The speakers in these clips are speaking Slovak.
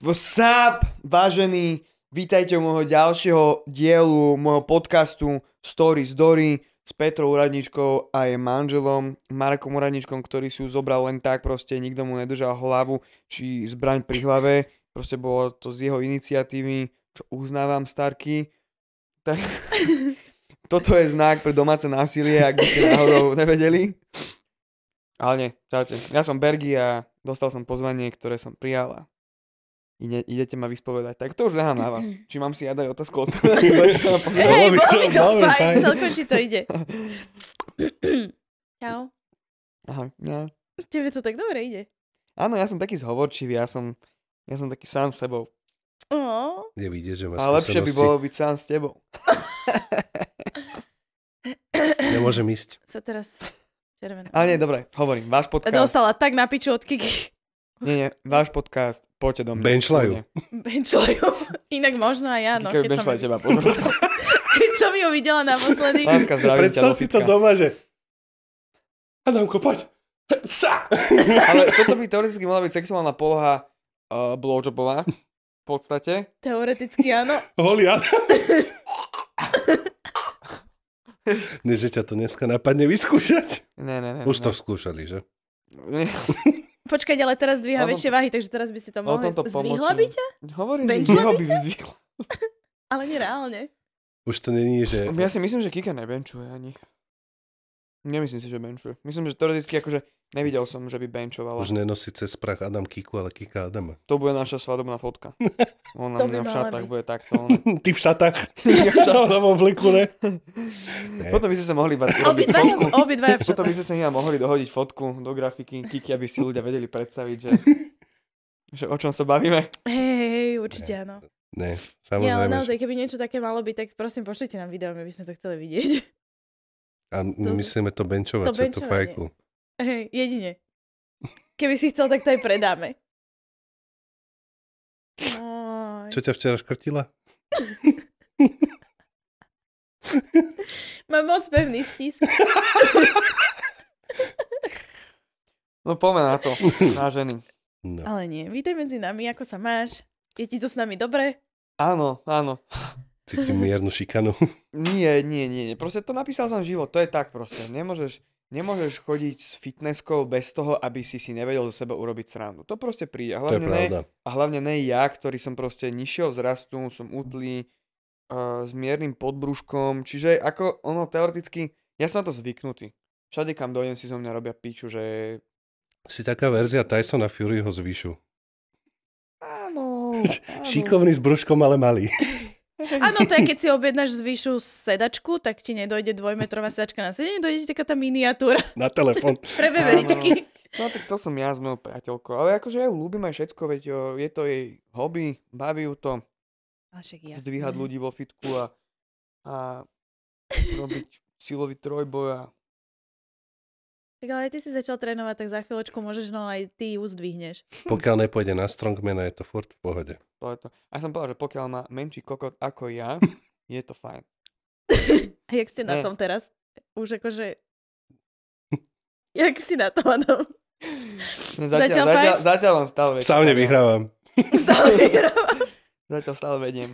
What's vážení, vítajte u môjho ďalšieho dielu, môjho podcastu Story Dory s Petrou Uradničkou a jej manželom Markom Uradničkom, ktorý si ju zobral len tak, proste nikto mu nedržal hlavu či zbraň pri hlave, proste bolo to z jeho iniciatívy, čo uznávam starky. Tak, toto je znak pre domáce násilie, ak by ste náhodou nevedeli. Ale nie, čaute. Ja som Bergy a dostal som pozvanie, ktoré som prijal a ide, idete ma vyspovedať, tak to už dá na vás. Či mám si ja dať otázku od Hej, bolo by to fajn, celkom ti to ide. Čau. Aha, ja. Tebe to tak dobre ide. Áno, ja som taký zhovorčivý, ja som, ja som taký sám sebou. Oh. Je že A lepšie by bolo byť sám s tebou. Nemôžem ísť. Sa teraz červená. Ale nie, dobre, hovorím, váš podcast. Dostala tak na piču od Kiki. Nie, nie, váš podcast, poďte do mňa. Benčlajú. Benčlajú. Inak možno aj ja, no. Keď, keď som... teba pozrela. keď som ju videla naposledy. Láska, zdravím Predstav ťa, Predstav si to doma, že... Adamko, poď. Sa! Ale toto by teoreticky mohla byť sexuálna poloha uh, blowjobová. V podstate. Teoreticky áno. Holý Ne, že ťa to dneska napadne vyskúšať. Ne, ne, ne. Už ne. to skúšali, že? Ne. Počkaj, ale teraz dvíha tom, väčšie váhy, takže teraz by si to mohla. Zdvihla by ťa? Hovorím, že zdvihla by zdvihla. ale nereálne. Už to není, že... Ja si myslím, že Kika nebenčuje ani. Nemyslím si, že benchuje. Myslím, že teoreticky akože nevidel som, že by benchovala. Už nenosí cez prach Adam Kiku, ale Kika Adama. To bude naša svadobná fotka. Ona to mňa v šatách byť. bude takto. On... Ty v šatách? Ja v šatách. Alebo ne? ne? Potom by ste sa mohli bať obidvaja, obidvaja v šatách. Potom by ste sa ja mohli dohodiť fotku do grafiky Kiki, aby si ľudia vedeli predstaviť, že, že o čom sa bavíme. Hej, hey, určite áno. Ne, samozrejme. Nie, ale naozaj, keby niečo také malo byť, tak prosím, pošlite nám video, my by sme to chceli vidieť. A to, myslíme to benčovať, to, to fajku. Hej, jedine. Keby si chcel, tak to aj predáme. Čo ťa včera škrtila? Mám moc pevný stisk. No poďme na to, ženy. No. Ale nie, vítej medzi nami, ako sa máš? Je ti tu s nami dobre? Áno, áno. Cítim miernu šikanu. Nie, nie, nie, nie. Proste to napísal som život. To je tak proste. Nemôžeš, nemôžeš chodiť s fitnesskou bez toho, aby si si nevedel zo seba urobiť srandu. To proste príde. A hlavne, to je ne, a hlavne ne ja, ktorý som proste nižšieho vzrastu, som utlý, uh, s miernym podbrúškom. Čiže ako ono teoreticky, ja som na to zvyknutý. Všade, kam dojdem, si zo mňa robia piču, že... Si taká verzia Tysona Furyho zvyšu. Áno, áno. Šikovný s brúškom, ale malý. Áno, to je, keď si objednáš zvyšu sedačku, tak ti nedojde dvojmetrová sedačka na sedenie, dojde ti taká tá miniatúra. Na telefón. Pre beberičky. No tak to som ja s mojou priateľkou, ale akože ja ju ľúbim aj všetko, veď jo, je to jej hobby, baví ju to. Ale však ja. Zdvíhať ľudí vo fitku a, a robiť silový trojboj a tak ale ty si začal trénovať, tak za chvíľočku môžeš, no aj ty ju zdvihneš. Pokiaľ nepôjde na strongmana, je to furt v pohode. To je to. A som povedal, že pokiaľ má menší kokot ako ja, je to fajn. A jak ste ne. na tom teraz? Už akože... jak si na tom, No, zatiaľ, zatiaľ, zatiaľ, zatiaľ mám stále vedieť. Sám nevyhrávam. Stále vyhrávam. zatiaľ stále vediem.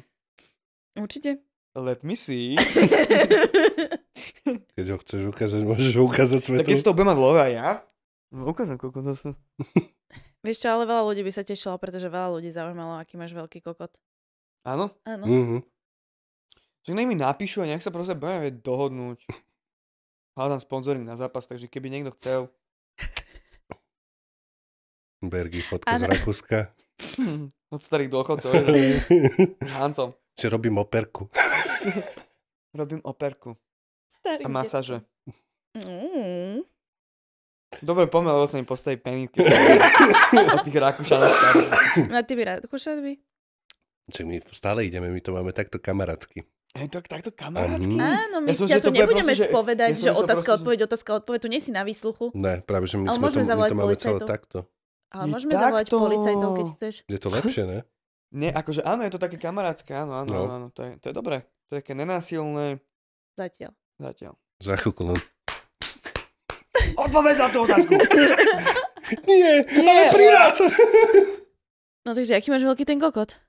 Určite. Let me see. Keď ho chceš ukázať, môžeš ho ukázať svetu. Tak keď to budem mať ja, no, ukážem kokot zase. Vieš čo, ale veľa ľudí by sa tešilo, pretože veľa ľudí zaujímalo, aký máš veľký kokot. Áno? Áno. Mm-hmm. nech mi napíšu a nech sa proste budeme dohodnúť. Hľadám sponzoring na zápas, takže keby niekto chcel. Bergy, fotka z Rakúska. Od starých dôchodcov. Hancom. Čiže robím operku. robím operku starý. A masáže. Mm. Dobre, poďme, lebo sa mi postaví penitky. Od tých Rakúšanov Na tými Rakúšanmi? Čiže my stále ideme, my to máme takto kamarátsky. Je to takto kamarátsky? Áno, my ja som, to nebudeme proste, spovedať, ja že otázka, proste, odpoveď, otázka, odpoveď, tu nie si na výsluchu. Ne, práve, že my, sme to, my to máme celé takto. Ale môžeme takto. zavolať policajtov, keď chceš. Je to lepšie, ne? Nie, akože áno, je to také kamarátske, áno, áno, no. áno, to je, to je dobré. To je také nenásilné. Zatiaľ. Zatiaľ. Za chvíľku len. Odpoveď na tú otázku. Nie, Nie, ale pri nás. No takže, aký máš veľký ten kokot?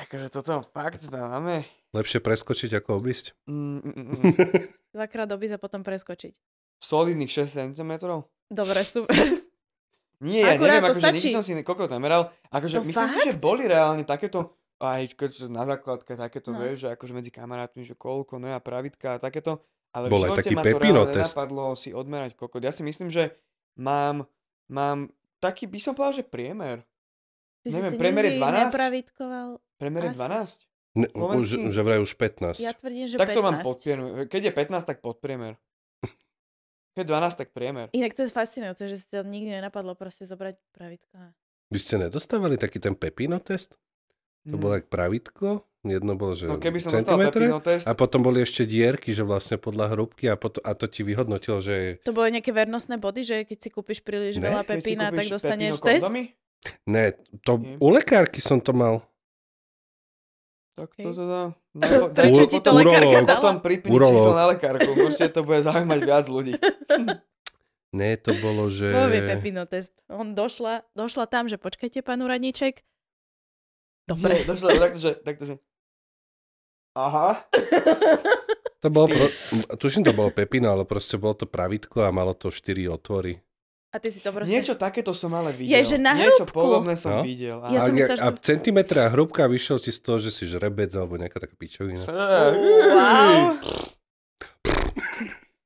Akože toto fakt dávame. Lepšie preskočiť ako obísť? Mm, mm, mm. mm. Dvakrát obísť a potom preskočiť. Solidných 6 cm? Dobre, super. Nie, ja neviem, akože nikdy som si kokot nemeral. Akože myslím fakt? si, že boli reálne takéto aj keď na základke takéto, no. vieš, že akože medzi kamarátmi, že koľko, no ja pravidka a takéto. Ale Bol aj taký pepino test. Napadlo si odmerať kokot. Ja si myslím, že mám, mám taký, by som povedal, že priemer. Ty Neviem, si priemer je 12? Nepravidkoval priemer je 12? Ne, už, že vraj už 15. Ja tvrdím, že tak 15. Tak to mám podpriemer. Keď je 15, tak podpriemer. Keď je 12, tak priemer. Inak to je fascinujúce, že si to nikdy nenapadlo proste zobrať pravidko. Vy ste nedostávali taký ten pepino test? To no. bolo jak pravidko. Jedno bolo, že no keby som test. a potom boli ešte dierky, že vlastne podľa hrúbky a, potom, a to ti vyhodnotilo, že... To boli nejaké vernostné body, že keď si kúpiš príliš ne? veľa pepína, tak dostaneš test? Ne, to Nie. u lekárky som to mal. Tak to teda... No, Prečo ti to lekárka dala? Potom pripni číslo na lekárku, určite to bude zaujímať viac ľudí. ne, to bolo, že... Povie Pepino test. On došla, došla tam, že počkajte, pán Uradníček, Dobre. Ne, došlo, taktože, taktože. Aha. To bolo, pro... tuším, to bolo pepino, ale proste bolo to pravidko a malo to štyri otvory. A ty si to proste... Niečo takéto som ale videl. Je, že na Niečo podobné som no? videl. Ja a, som myslel, a, a centimetra hrúbka vyšiel ti z toho, že si žrebec alebo nejaká taká pičovina. Wow.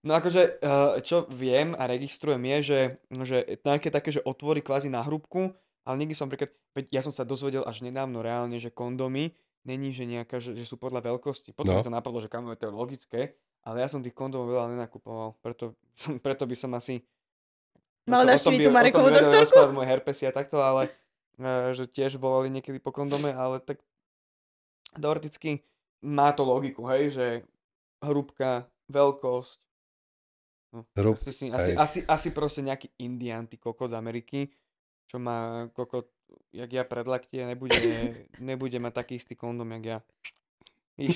No akože, eh, čo viem a registrujem je, že, že nejaké také, že otvory kvázi na hrúbku ale nikdy som napríklad, ja som sa dozvedel až nedávno reálne, že kondomy není, že nejaká, že, že sú podľa veľkosti. Potom no. mi to napadlo, že kam je to logické, ale ja som tých kondomov veľa nenakupoval, preto, som, preto by som asi... Mal no, na tú Marekovú doktorku? môj herpesy a takto, ale e, že tiež volali niekedy po kondome, ale tak teoreticky má to logiku, hej, že hrúbka, veľkosť, no, Rúb, asi, asi, asi, asi proste nejaký Indian ty kokos z Ameriky, čo má koko, jak ja laktie, nebude, nebude mať taký istý kondom, jak ja.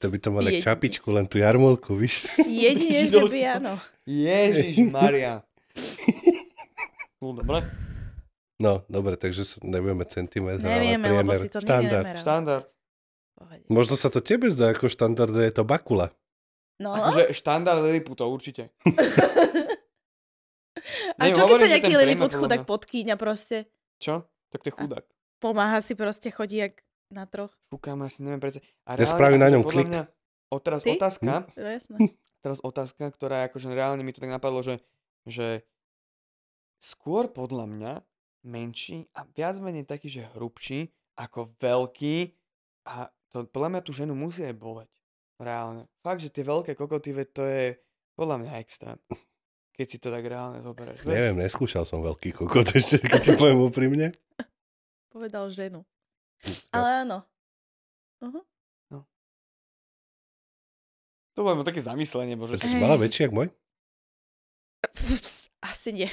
To by to mal čapičku, len tú jarmolku, víš? Jedine, že by áno. Ježiš Maria. No, dobre. No, dobre, takže nevieme centimetr, ale priemer, lebo si to štandard. Nevieme, štandard. Pohode. Možno sa to tebe zdá ako štandard, je to bakula. No. Akože štandard Lilipu to určite. A čo keď sa nejaký lili pod chudák podkýňa proste? Čo? Tak to je chudák. Pomáha si proste, chodí jak na troch. Fúkam, asi neviem prečo. A spravím na ňom klik. Mňa, o, teraz Ty? otázka. No, jasné. Hm. Teraz otázka, ktorá akože reálne mi to tak napadlo, že, že skôr podľa mňa menší a viac menej taký, že hrubší ako veľký a to podľa mňa tú ženu musí aj boleť. Reálne. Fakt, že tie veľké kokoty, to je podľa mňa extrém keď si to tak reálne zoberieš. Neviem, neskúšal som veľký kokot ešte, keď ti poviem úprimne. Povedal ženu. Hm, ale áno. Uh-huh. No. To bolo také zamyslenie, bože. Si mala väčší, ako môj? asi nie.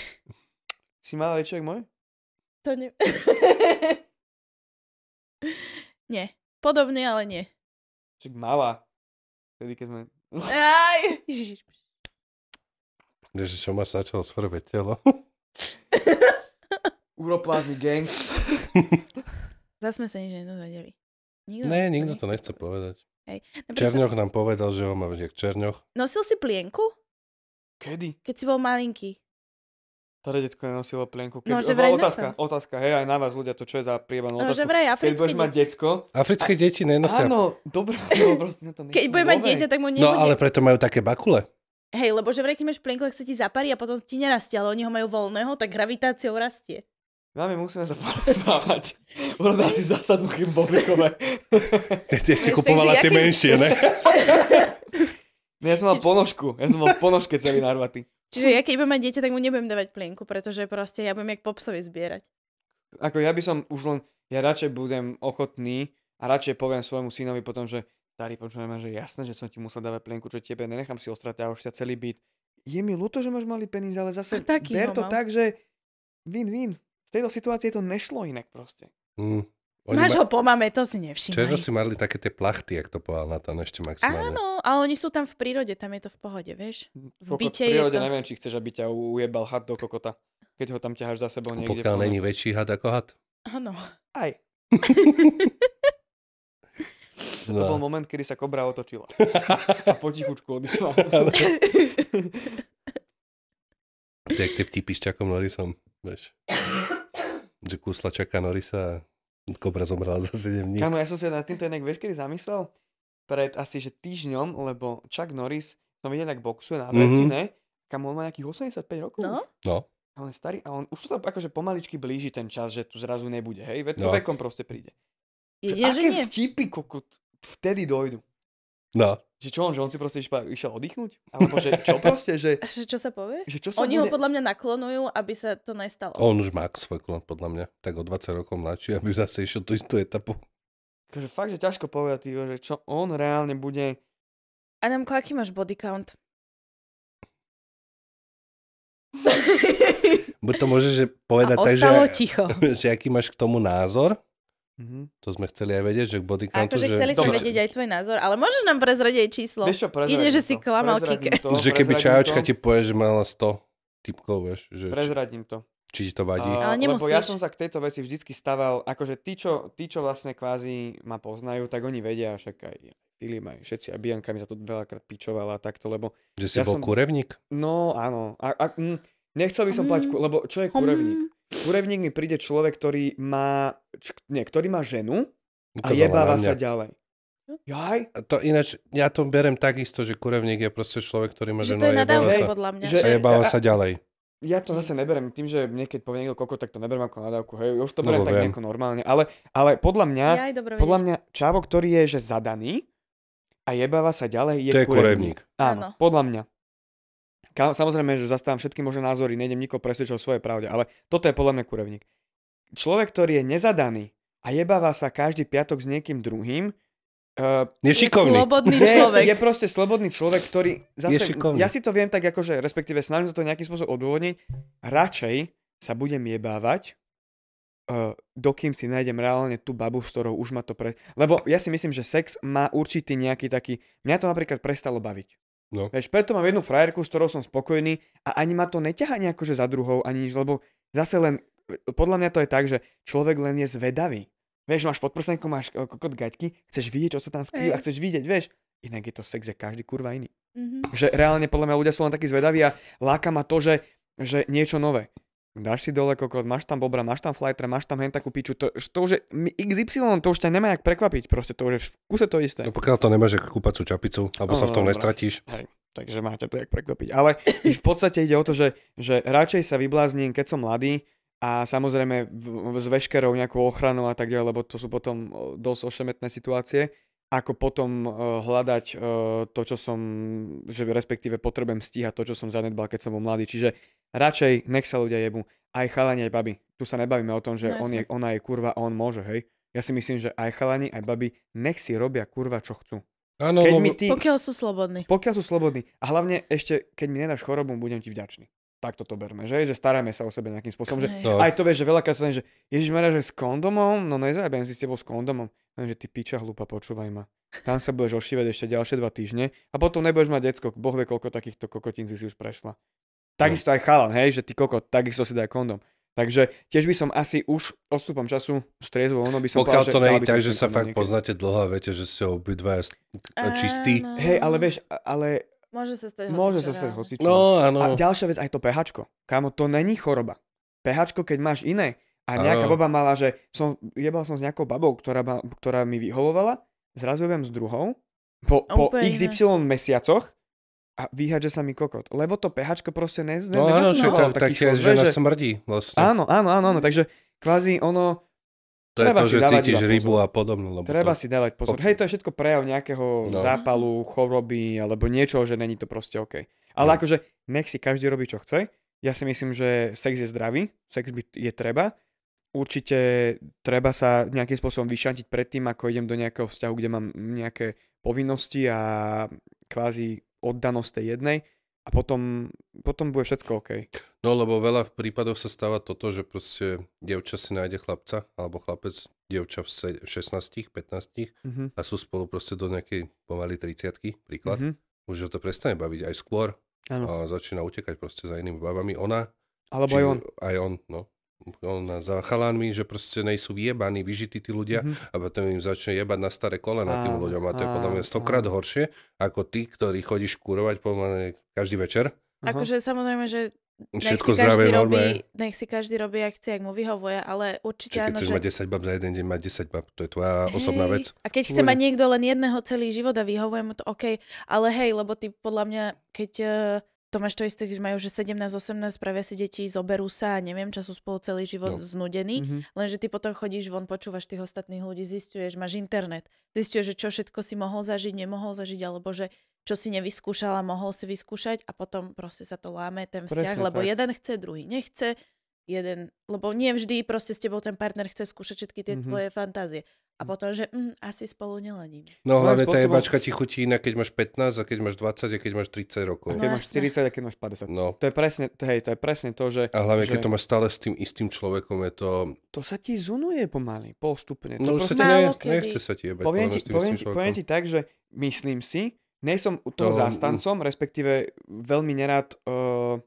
Si mala väčší, ako môj? To nie. nie. Podobný, ale nie. Čiže mala. Vtedy, keď sme... Aj, ježiš. Ježiš, čo ma začalo svrbeť telo. Uroplazmy gang. Zas sme sa nič nedozvedeli. Nikto ne, nikto to nechce nechce povedať. Hej. Napríklad... Černoch nám povedal, že ho má vedieť Černoch. Nosil si plienku? Kedy? Keď si bol malinký. Staré detko nenosilo plienku. Keď... No, že vraj otázka, nosil. otázka, hej, aj na vás ľudia, to čo je za priebanú otázku. No, že vraj africké Keď budeš mať detsko... Africké a... deti nenosia... Áno, dobré, no, na to Keď bude mať dieťa, tak mu no, nebude. No, ale preto majú také bakule. Hej, lebo že vraj, keď máš plienko, tak sa ti zaparí a potom ti nerastie, ale oni ho majú voľného, tak gravitáciou rastie. Máme, musíme sa porozprávať. Urobila si zásadnú chybu Bobikové. Ja ešte ešte kupovala tie menšie, ne? ne, ja som mal Čiže... ponožku. Ja som mal v ponožke celý narvatý. Čiže ja keď budem mať dieťa, tak mu nebudem dávať plienku, pretože proste ja budem jak popsovi zbierať. Ako ja by som už len, ja radšej budem ochotný a radšej poviem svojmu synovi potom, že starý, počujem, že jasné, že som ti musel dávať plenku, čo tebe, nenechám si ostrať a už ťa celý byt. Je mi ľúto, že máš malý peníz, ale zase taký ber to mal. tak, že win-win. V tejto situácii to nešlo inak proste. Mm. Oni Máš ma... ho po mame, to si nevšimli. Čo si mali také tie plachty, ak to povedal to, ešte maximálne. Áno, ale oni sú tam v prírode, tam je to v pohode, vieš. V byte v prírode je to... neviem, či chceš, aby ťa ujebal had do kokota, keď ho tam ťaháš za sebou niekde. Pokiaľ není väčší had ako had. Áno. Aj. No. To bol moment, kedy sa kobra otočila. A potichučku odišla. Tak tie vtipy s Čakom Norrisom, vieš. Že kúsla Čaka Norisa a kobra zomrela za 7 dní. Kámo, ja som sa nad týmto jednak vieš kedy zamyslel? Pred asi že týždňom, lebo Čak Norris, som no videl, jak boxuje na vecine, mhm. mm-hmm. kam on má nejakých 85 rokov. No. no. A on je starý a on už sa tam akože pomaličky blíži ten čas, že tu zrazu nebude, hej? Veď no. to no. vekom proste príde. Jedine, že aké nie. vtipy, kokot vtedy dojdu. No. Že čo on, že on si proste išiel oddychnúť? Alebo že čo proste, že... že čo sa povie? Že čo sa Oni bude... ho podľa mňa naklonujú, aby sa to nestalo. On už má svoj klon, podľa mňa. Tak o 20 rokov mladší, aby zase išiel tú istú etapu. Takže fakt, že ťažko povedať, že čo on reálne bude... Adamko, aký máš body count? Bo to môžeš povedať A tak, že... ticho. Že aký máš k tomu názor, Mm-hmm. To sme chceli aj vedieť, že k body countu... Akože že... chceli sme vedieť aj tvoj názor, ale môžeš nám prezradiť aj číslo. Vieš čo, Jedine, že to. si klamal Kike. že keby čajočka to. ti povie, že mala 100 typkov, vieš. Že prezradím či, to. Či ti to vadí. Uh, ale nemusíš. Lebo ja som sa k tejto veci vždycky staval, akože tí, čo, tí, čo vlastne kvázi ma poznajú, tak oni vedia, však aj Filip, aj všetci, a Bianka mi za to veľakrát pičovala takto, lebo... Že ja si ja bol som... kurevník? No, áno. A, a, m, mm, nechcel by som mm. plať, lebo čo je kurevník? Mm. Kurevník mi príde človek, ktorý má, nie, ktorý má ženu a jebáva sa ďalej. Jaj? To ináč, ja to berem takisto, že kurevník je proste človek, ktorý má Že ženu to je a jebáva sa, podľa mňa. Že- a jebáva sa ďalej. Ja to zase neberem tým, že keď povie niekto koko, tak to neberem ako nadávku. Hej, už to no, Lebo berem tak viem. nejako normálne. Ale, ale podľa mňa, podľa mňa čavo, ktorý je že zadaný a jebáva sa ďalej, je, To je kurevník. Áno. podľa mňa. Samozrejme, že zastávam všetky možné názory, nejdem nikoho presvedčovať o svojej pravde, ale toto je podľa mňa kurevník. Človek, ktorý je nezadaný a jebáva sa každý piatok s niekým druhým, Uh, je šikovný. Je slobodný je, človek. Je proste slobodný človek, ktorý zase, je šikovný. ja si to viem tak akože, respektíve snažím sa to nejakým spôsobom odôvodniť, radšej sa budem jebávať, uh, dokým si nájdem reálne tú babu, s ktorou už ma to pre... Lebo ja si myslím, že sex má určitý nejaký taký... Mňa to napríklad prestalo baviť. No. Veš, preto mám jednu frajerku, s ktorou som spokojný a ani ma to neťahá nejako, že za druhou, ani nič, lebo zase len, podľa mňa to je tak, že človek len je zvedavý. Vieš, máš pod prsenkom, máš kokot gaťky, chceš vidieť, čo sa tam skrýva, chceš vidieť, vieš. Inak je to sex, je každý kurva iný. Mm-hmm. Že reálne podľa mňa ľudia sú len takí zvedaví a láka ma to, že, že niečo nové. Dáš si dole kokot, máš tam bobra, máš tam flighter, máš tam hen takú piču, to, to už je, XY to už ťa nemá jak prekvapiť, proste to už je v kuse to isté. No pokiaľ to nemáš ako kúpacú čapicu, alebo no, sa v tom no, nestratíš. Hej, takže máte to jak prekvapiť. Ale v podstate ide o to, že, že radšej sa vyblázním, keď som mladý, a samozrejme s veškerou nejakú ochranu a tak ďalej, lebo to sú potom dosť ošemetné situácie ako potom e, hľadať e, to, čo som, že respektíve potrebujem stíhať to, čo som zanedbal, keď som bol mladý. Čiže radšej nech sa ľudia jebu. Aj chalani, aj baby. Tu sa nebavíme o tom, že no, on je, ona je kurva a on môže, hej. Ja si myslím, že aj chalani, aj baby, nech si robia kurva, čo chcú. Áno, keď mi ty, pokiaľ sú slobodní. Pokiaľ sú slobodní. A hlavne ešte, keď mi nedáš chorobu, budem ti vďačný takto to berme, že? Že staráme sa o sebe nejakým spôsobom. Že no. Aj to vieš, že veľakrát sa že Ježiš Maria, že s kondomom, no, no nezajabem si s tebou s kondomom. Viem, že ty piča hlupa, počúvaj ma. Tam sa budeš ošívať ešte ďalšie dva týždne a potom nebudeš mať decko, boh vie, koľko takýchto kokotín si už prešla. Takisto no. aj chalan, hej, že ty kokot, takisto si daj kondom. Takže tiež by som asi už odstupom času striezvo, ono by som Pokiaľ povedal, to nejde, tak, že sa fakt niekedy. poznáte dlho a viete, že ste obidva čistí. Hej, ale vieš, ale Môže sa stať Môže sa stať hocičo. No, áno. A ďalšia vec, aj to pH. Kámo, to není choroba. pH, keď máš iné, a nejaká ano. baba mala, že som, jebal som s nejakou babou, ktorá, ma, ktorá mi vyhovovala, zrazu s druhou, po, po XY XY mesiacoch a že sa mi kokot. Lebo to pH proste ne, ne, no, áno, čo tam také, že, že smrdí vlastne. Áno, áno, áno, áno, takže kvázi ono, to treba je to, si že dávať cítiš rybu a podobne. Lebo treba to... si dávať pozor. Hej, to je všetko prejav nejakého no. zápalu, choroby alebo niečo, že není to proste OK. Ale no. akože nech si každý robí, čo chce. Ja si myslím, že sex je zdravý, sex by je treba. Určite treba sa nejakým spôsobom vyšantiť pred tým, ako idem do nejakého vzťahu, kde mám nejaké povinnosti a kvázi oddanosť tej jednej a potom, potom bude všetko OK. No lebo veľa v prípadoch sa stáva toto, že proste dievča si nájde chlapca, alebo chlapec dievča v 16 15 mm-hmm. a sú spolu proste do nejakej pomaly 30 príklad. Mm-hmm. Už ho to prestane baviť aj skôr ano. a začína utekať proste za inými babami. Ona... Alebo aj on. Aj on, no za chalánmi, že proste nejsú vyjebaní, vyžití tí ľudia mm-hmm. a potom im začne jebať na staré kolena tým ľuďom a to je podľa mňa stokrát horšie ako tí, ktorí chodíš kurovať pomaly každý večer. Akože samozrejme, že Všetko nech si, zdravé, každý robí, nech si každý robí, ak chce, ak mu vyhovuje, ale určite Čiže keď áno, chceš že... mať 10 bab za jeden deň, mať 10 bab, to je tvoja hej, osobná vec. A keď chce mať niekto len jedného celý život a vyhovuje mu to, OK, ale hej, lebo ty podľa mňa, keď uh, to máš to isté, keď majú, že 17-18, spravia si deti, zoberú sa a neviem, čo sú spolu celý život no. znudení. Mm-hmm. Lenže ty potom chodíš von, počúvaš tých ostatných ľudí, zistuješ, máš internet. Zistuješ, že čo všetko si mohol zažiť, nemohol zažiť, alebo že čo si nevyskúšala, mohol si vyskúšať a potom proste sa to láme, ten vzťah, Presne, lebo tak. jeden chce, druhý nechce, jeden, lebo nie vždy proste s tebou ten partner chce skúšať všetky tie mm-hmm. tvoje fantázie. A hm. potom, že mm, asi spolu nelením. No Svojím hlavne spôsobom... tá jebačka ti chutí inak, keď máš 15 a keď máš 20 a keď máš 30 rokov. No, keď máš 40 a keď máš 50. Vlastne. No. To je presne, hej, to je presne to, že... A hlavne, že... keď to máš stále s tým istým človekom, je to... To sa ti zunuje pomaly, postupne. To no už sa ti ne, nechce sa ti jebať. Poviem ti, poviem, ti, poviem ti tak, že myslím si, nie som toho to... zástancom, respektíve veľmi nerád... Uh,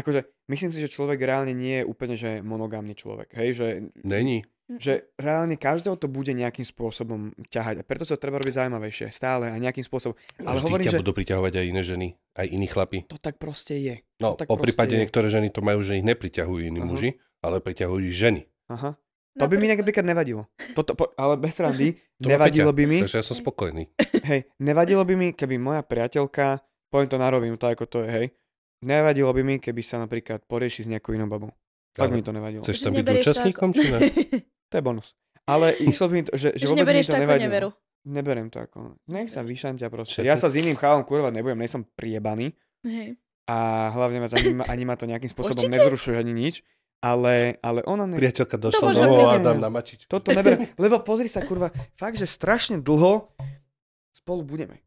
akože, myslím si, že človek reálne nie je úplne, že monogámny človek. Hej, že... Není že reálne každého to bude nejakým spôsobom ťahať. A preto sa treba robiť zaujímavejšie, stále a nejakým spôsobom. Ale Vždy hovorím, ťa že... budú priťahovať aj iné ženy, aj iní chlapi. To tak proste je. No, po prípade je. niektoré ženy to majú, že ich nepriťahujú iní uh-huh. muži, ale priťahujú ich ženy. Aha. To by mi napríklad nevadilo. Toto, po, ale bez randy, nevadilo by mi... Takže ja som spokojný. Hej, nevadilo by mi, keby moja priateľka, poviem to na rovinu, tak ako to je, hej, nevadilo by mi, keby sa napríklad porieši s nejakou inou babou. Tak mi to nevadilo. Chceš tam byť účastníkom, či ne? To je bonus. Ale išlo by mi to, že, že vôbec mi to nevadilo. No. Neveru. to ako... Nech sa vyšanťa proste. Ja sa s iným chávom kurva nebudem, nej som priebaný. Hej. A hlavne ma, ani, ani ma to nejakým spôsobom Určite? nevzrušuje ani nič. Ale, ale ona... Ne... Priateľka došla do a dám na mačičku. Toto neberem, lebo pozri sa kurva, fakt, že strašne dlho spolu budeme.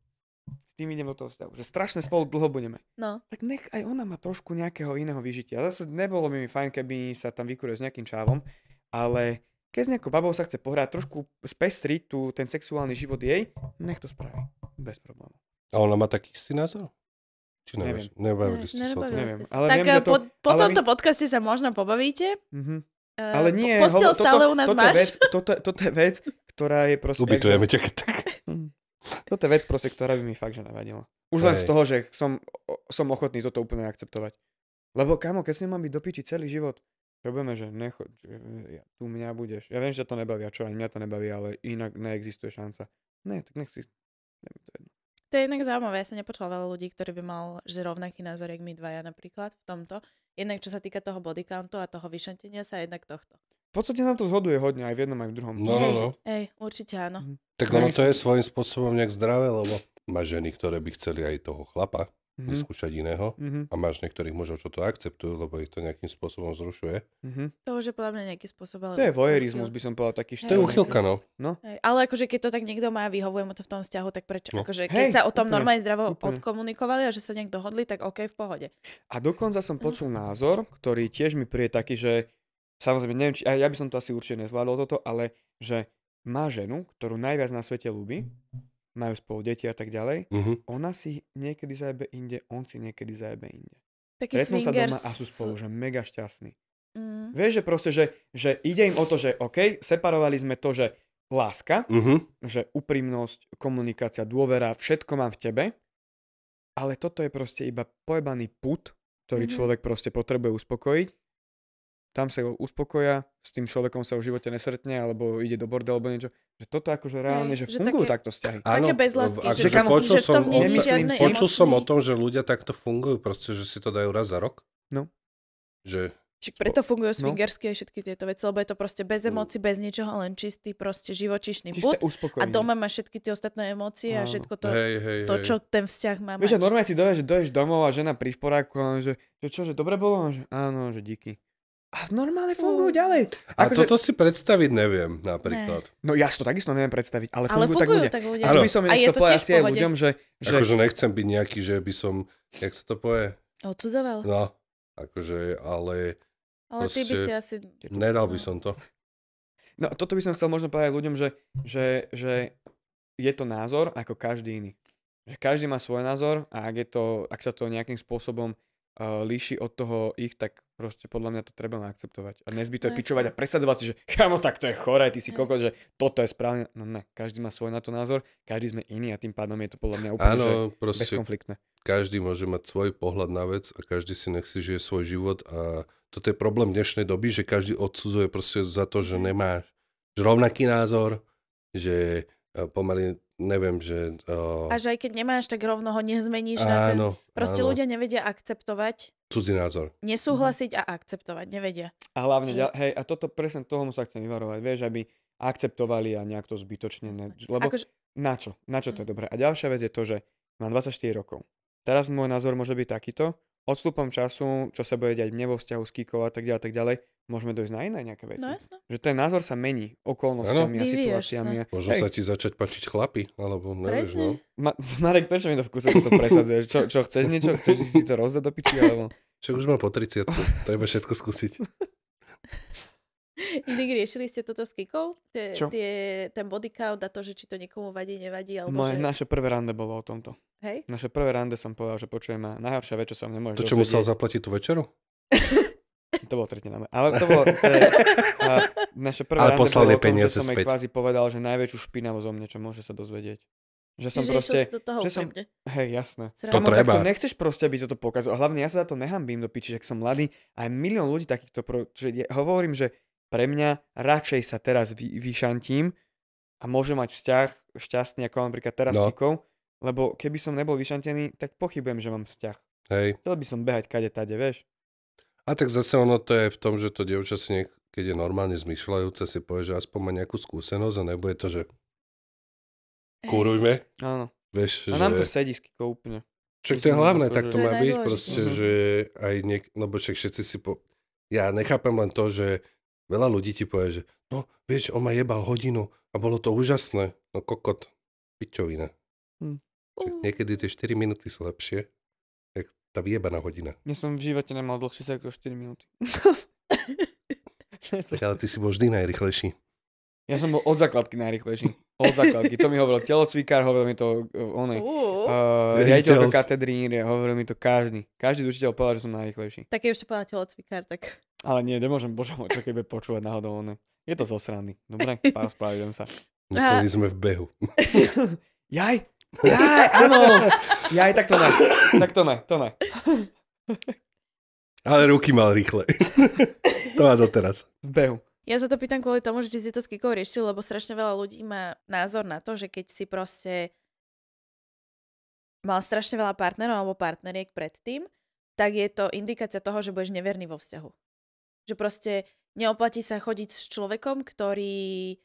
S tým idem do toho vzťahu, že strašne spolu dlho budeme. No. Tak nech aj ona má trošku nejakého iného vyžitia. Zase nebolo by mi fajn, keby sa tam vykúril s nejakým čávom, ale keď s nejakou babou sa chce pohrať, trošku spestriť tu ten sexuálny život jej, nech to spraví. Bez problémov. A ona má taký istý názor? Či nevieš? Neviem. ne, ste sa o Neviem, ale tak viem, eh, to, po, po ale tomto my... podcaste sa možno pobavíte. Mm-hmm. Uh, ale nie, postel hovo, stále toto, u nás toto máš. Vec, toto, toto je vec, ktorá je proste... Ubytujeme ťa tak. Mhm. Toto je vec proste, ktorá by mi fakt, že nevadila. Už len z toho, že som, som ochotný toto úplne akceptovať. Lebo kamo, keď si ním mám byť do piči celý život, Robíme, že nechoď, e, ja, tu mňa budeš. Ja viem, že to nebavia, čo aj mňa to nebaví, ale inak neexistuje šanca. Ne, tak nech si... to, jedno. to je inak zaujímavé, ja som nepočula veľa ľudí, ktorí by mal že rovnaký názor, jak my dvaja napríklad v tomto. Jednak čo sa týka toho body countu a toho vyšantenia sa jednak tohto. V podstate nám to zhoduje hodne aj v jednom, aj v druhom. No, no, no. Ej, určite áno. Mhm. Tak ono to je svojím spôsobom nejak zdravé, lebo má ženy, ktoré by chceli aj toho chlapa mm-hmm. vyskúšať iného mm-hmm. a máš niektorých mužov, čo to akceptujú, lebo ich to nejakým spôsobom zrušuje. Mm-hmm. To už je podľa mňa nejaký spôsob. Ale... To je voyerizmus, by som povedal taký štýl. To je uchylka, no. no. Hej, ale akože keď to tak niekto má a vyhovuje mu to v tom vzťahu, tak prečo? No. Akože, keď Hej, sa o tom úplne, normálne zdravo úplne. odkomunikovali a že sa nejak dohodli, tak OK, v pohode. A dokonca som počul mm. názor, ktorý tiež mi prie taký, že samozrejme, neviem, či, ja by som to asi určite nezvládol toto, ale že má ženu, ktorú najviac na svete ľúbi, majú spolu deti a tak ďalej. Uh-huh. Ona si niekedy zajebe inde, on si niekedy zajebe inde. Taký Stretnú sa doma a sú spolu, že mega šťastní. Uh-huh. Vieš, že proste, že, že ide im o to, že OK, separovali sme to, že láska, uh-huh. že úprimnosť, komunikácia, dôvera, všetko mám v tebe, ale toto je proste iba pojebaný put, ktorý uh-huh. človek proste potrebuje uspokojiť tam sa uspokoja, s tým človekom sa v živote nesretne, alebo ide do bordel alebo niečo. Že toto akože reálne, že, že fungujú také, takto vzťahy. Áno, také bez lásky, že, že, počul, že som, o, počul som o tom, že ľudia takto fungujú, proste, že si to dajú raz za rok. No. Že... Čiže preto fungujú swingersky no. aj všetky tieto veci, lebo je to proste bez mm. emócií, bez ničoho, len čistý proste živočišný bud. A doma má všetky tie ostatné emócie Áno. a všetko to, hej, hej, to hej. čo ten vzťah má Víš, mať. normálne si doješ, že doješ domov a žena pri šporáku, že, že čo, že dobre bolo? Že, áno, že díky a normálne fungujú uh. ďalej. A akože- toto že... si predstaviť neviem napríklad. Ne. No ja si to takisto neviem predstaviť, ale, ale fungujú, tak ľudia. Tak ľudia. A by som a je to povedať ľuďom, že... že... Akože nechcem byť nejaký, že by som, jak sa to povie? Odsudzoval. No, akože, ale... Ale proste, ty by si asi... Nedal by no. som to. No toto by som chcel možno povedať ľuďom, že, že, že je to názor ako každý iný. Že každý má svoj názor a ak, je to, ak sa to nejakým spôsobom uh, líši od toho ich, tak Proste podľa mňa to treba akceptovať. A nezby to no, je pičovať a presadzovať si, že chamo, tak to je chore, ty si kokot, že toto je správne. No ne, každý má svoj na to názor, každý sme iný a tým pádom je to podľa mňa úplne Áno, proste, bezkonfliktné. Každý môže mať svoj pohľad na vec a každý si nech si žije svoj život a toto je problém dnešnej doby, že každý odsudzuje proste za to, že nemá rovnaký názor, že E, pomaly neviem, že... Uh... že aj keď nemáš, tak rovno ho nezmeníš. Áno, na ten... Proste áno. ľudia nevedia akceptovať. Cudzí názor. Nesúhlasiť uh-huh. a akceptovať, nevedia. A hlavne, že... hej, a toto presne toho sa chcem vyvarovať, vieš, aby akceptovali a nejak to zbytočne. Ne... Lebo akože... na čo? Na čo to je mm. dobré? A ďalšia vec je to, že mám 24 rokov. Teraz môj názor môže byť takýto, odstupom času, čo sa bude diať mne vo vzťahu s Kikou a tak ďalej, tak ďalej, môžeme dojsť na iné nejaké veci. No Že ten názor sa mení okolnostiami a situáciami. Sa. Môžu sa ti začať pačiť chlapi, alebo nevieš, no. Ma- Marek, prečo mi to v kuse to presadzuješ? Čo, čo, chceš niečo? Chceš si to rozdať do piči, alebo... Čo už mám po 30 treba všetko skúsiť. Inak riešili ste toto s Kikou? Tie, Čo? Tie, ten body count a to, že či to niekomu vadí, nevadí? Alebo Moje, že... Naše prvé rande bolo o tomto. Hej? Naše prvé rande som povedal, že počujem ma najhoršia vec, čo sa mne môže To, čo dozvedieť. musel zaplatiť tú večeru? to bolo tretina. Ale to bolo... To e, naše prvé ale poslal bolo peniaze že som späť. kvázi povedal, že najväčšiu špinavosť o mne, čo môže sa dozvedieť. Že som že proste... Do toho že som, hej, jasné. To Ramo, treba. Tak to nechceš proste, aby toto pokazal. hlavne ja sa za to nehambím do piči, že som mladý. Aj milión ľudí takýchto... Pro, že ja hovorím, že pre mňa radšej sa teraz vy, vyšantím a môžem mať vzťah šťastný, ako napríklad teraz no. Kikov, lebo keby som nebol vyšantený, tak pochybujem, že mám vzťah. Hej. Chcel by som behať kade tade, vieš. A tak zase ono to je v tom, že to dievča si niek- keď je normálne zmyšľajúce, si povie, že aspoň má nejakú skúsenosť a nebude to, že kurujme. Áno. Vieš, a že... to sedí skiko úplne. Čo to je hlavné, tak to, má byť proste, mhm. že aj niek... No bo však všetci si po... Ja nechápem len to, že veľa ľudí ti povie, že no, vieš, on ma jebal hodinu a bolo to úžasné. No kokot, pičovina. Hm. niekedy tie 4 minúty sú lepšie tá vyjebaná hodina. Ja som v živote nemal dlhšie sa ako 4 minúty. tak ale ty si bol vždy najrychlejší. Ja som bol od základky najrychlejší. Od základky. To mi hovoril telocvikár, hovoril mi to eh, onej. Uh, eh, riaditeľ do katedry, hovoril mi to každý. Každý učiteľov povedal, že som najrychlejší. Tak keď už to povedal telocvikár, tak... Ale nie, nemôžem, bože môj, čo keby počúvať náhodou oné. Je to zo srany. Dobre, pár spravidlom sa. Museli sme v behu. Jaj, ja áno. Jaj, tak to ne. Tak to ne, to ne. Ale ruky mal rýchle. to má doteraz. V behu. Ja sa to pýtam kvôli tomu, že či si to s Kikou riešil, lebo strašne veľa ľudí má názor na to, že keď si proste mal strašne veľa partnerov alebo partneriek predtým, tak je to indikácia toho, že budeš neverný vo vzťahu. Že proste neoplatí sa chodiť s človekom, ktorý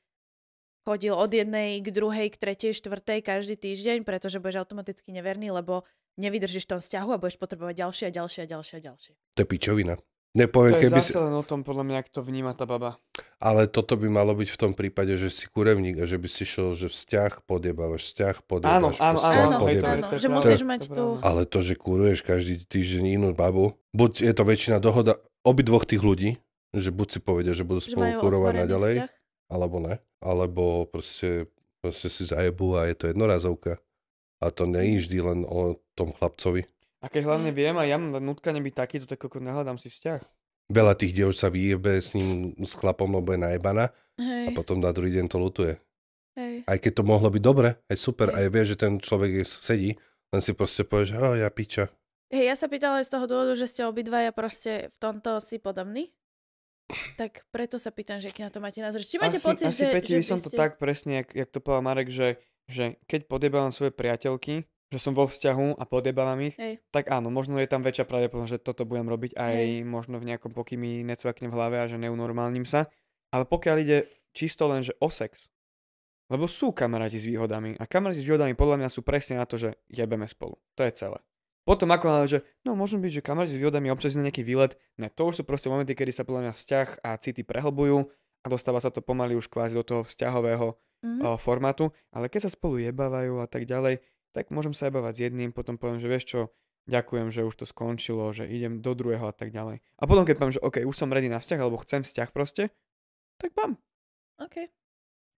chodil od jednej k druhej, k tretej, štvrtej každý týždeň, pretože budeš automaticky neverný, lebo nevydržíš tom vzťahu a budeš potrebovať ďalšie a ďalšie a ďalšie a ďalšie. To je pičovina. Nepoviem, to keby zase si... len o tom, podľa mňa, ak to vníma tá baba. Ale toto by malo byť v tom prípade, že si kurevník a že by si šiel, že vzťah podiebávaš vzťah podjebávaš, áno, áno, áno, Áno, že musíš to, mať tú... Ale to, že kuruješ každý týždeň inú babu, buď je to väčšina dohoda obidvoch tých ľudí, že buď si povedia, že budú spolu kurovať naďalej, alebo ne alebo proste, proste si zajebu a je to jednorazovka. A to nie je mm. vždy len o tom chlapcovi. A keď hlavne mm. viem a ja mám nutkanie byť takýto, tak ako nehľadám si vzťah. Veľa tých dievč sa vyjebe s ním, s chlapom, lebo je najebana Hej. a potom na druhý deň to lutuje. Hej. Aj keď to mohlo byť dobre, aj super, Hej. aj vie, že ten človek je, sedí, len si proste povieš, že oh, ja piča. Hej, ja sa pýtala aj z toho dôvodu, že ste obidvaja proste v tomto si podobní. Tak preto sa pýtam, že aký na to máte názor. Či máte asi, pocit, asi, že... Peti, že som ste... to tak presne, jak, jak to povedal Marek, že, že keď podebávam svoje priateľky, že som vo vzťahu a podebávam ich, Hej. tak áno, možno je tam väčšia pravdepodobnosť, že toto budem robiť aj Hej. možno v nejakom, pokým mi necvakne v hlave a že neunormálnim sa. Ale pokiaľ ide čisto len, že o sex, lebo sú kamaráti s výhodami a kamaráti s výhodami podľa mňa sú presne na to, že jebeme spolu. To je celé. Potom ako ale že no môžem byť, že kamarát s výhodami občas na nejaký výlet, ne, to už sú proste momenty, kedy sa podľa mňa vzťah a city prehlbujú a dostáva sa to pomaly už kvázi do toho vzťahového mm-hmm. o, formátu, ale keď sa spolu jebávajú a tak ďalej, tak môžem sa jebávať s jedným, potom poviem, že vieš čo, ďakujem, že už to skončilo, že idem do druhého a tak ďalej. A potom keď poviem, že OK, už som ready na vzťah, alebo chcem vzťah proste, tak mám. OK.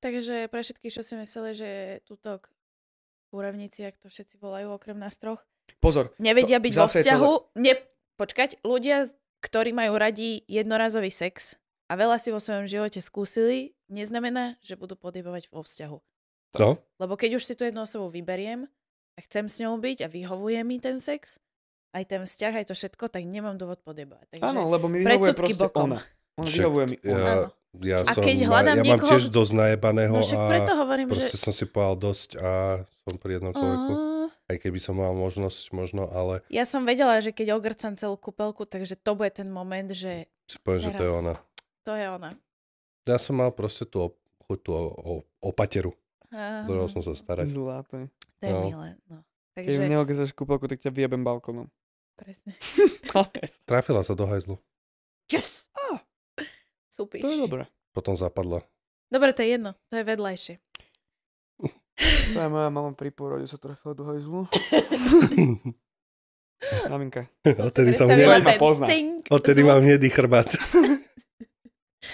Takže pre všetkých, čo si mysleli, že tutok úrovnici, ak to všetci volajú, okrem nás troch, Pozor. Nevedia to, byť vo vzťahu. To... Ne, počkať, ľudia, ktorí majú radi jednorazový sex a veľa si vo svojom živote skúsili, neznamená, že budú podiebovať vo vzťahu. To? No. Lebo keď už si tú jednu osobu vyberiem a chcem s ňou byť a vyhovuje mi ten sex, aj ten vzťah, aj to všetko, tak nemám dôvod podiebovať. Áno, lebo mi vyhovuje proste bokom. ona. On Však, vyhovuje mi ona. Ja... Ja a som, keď hľadám ja niekoho... mám tiež dosť najebaného no, a hovorím, proste že... som si povedal dosť a som pri jednom človeku. A aj keby som mal možnosť, možno, ale... Ja som vedela, že keď ogrcam celú kúpelku, takže to bude ten moment, že... Si poviem, teraz... že to je ona. To je ona. Ja som mal proste tú, chuť tú opateru, ktorého som sa starať. Zlaté. To je no. milé, no. Takže... Keď neogrcaš kúpelku, tak ťa vyjebem balkónom. Presne. Trafila sa do hajzlu. Yes! Oh! Súpiš. To je dobré. Potom zapadla. Dobre, to je jedno. To je vedľajšie. To je moja mama pri pôrode sa trafila do hajzlu. Maminka. Odtedy som hneď... ma pozná. Odtedy mám hnedý chrbát.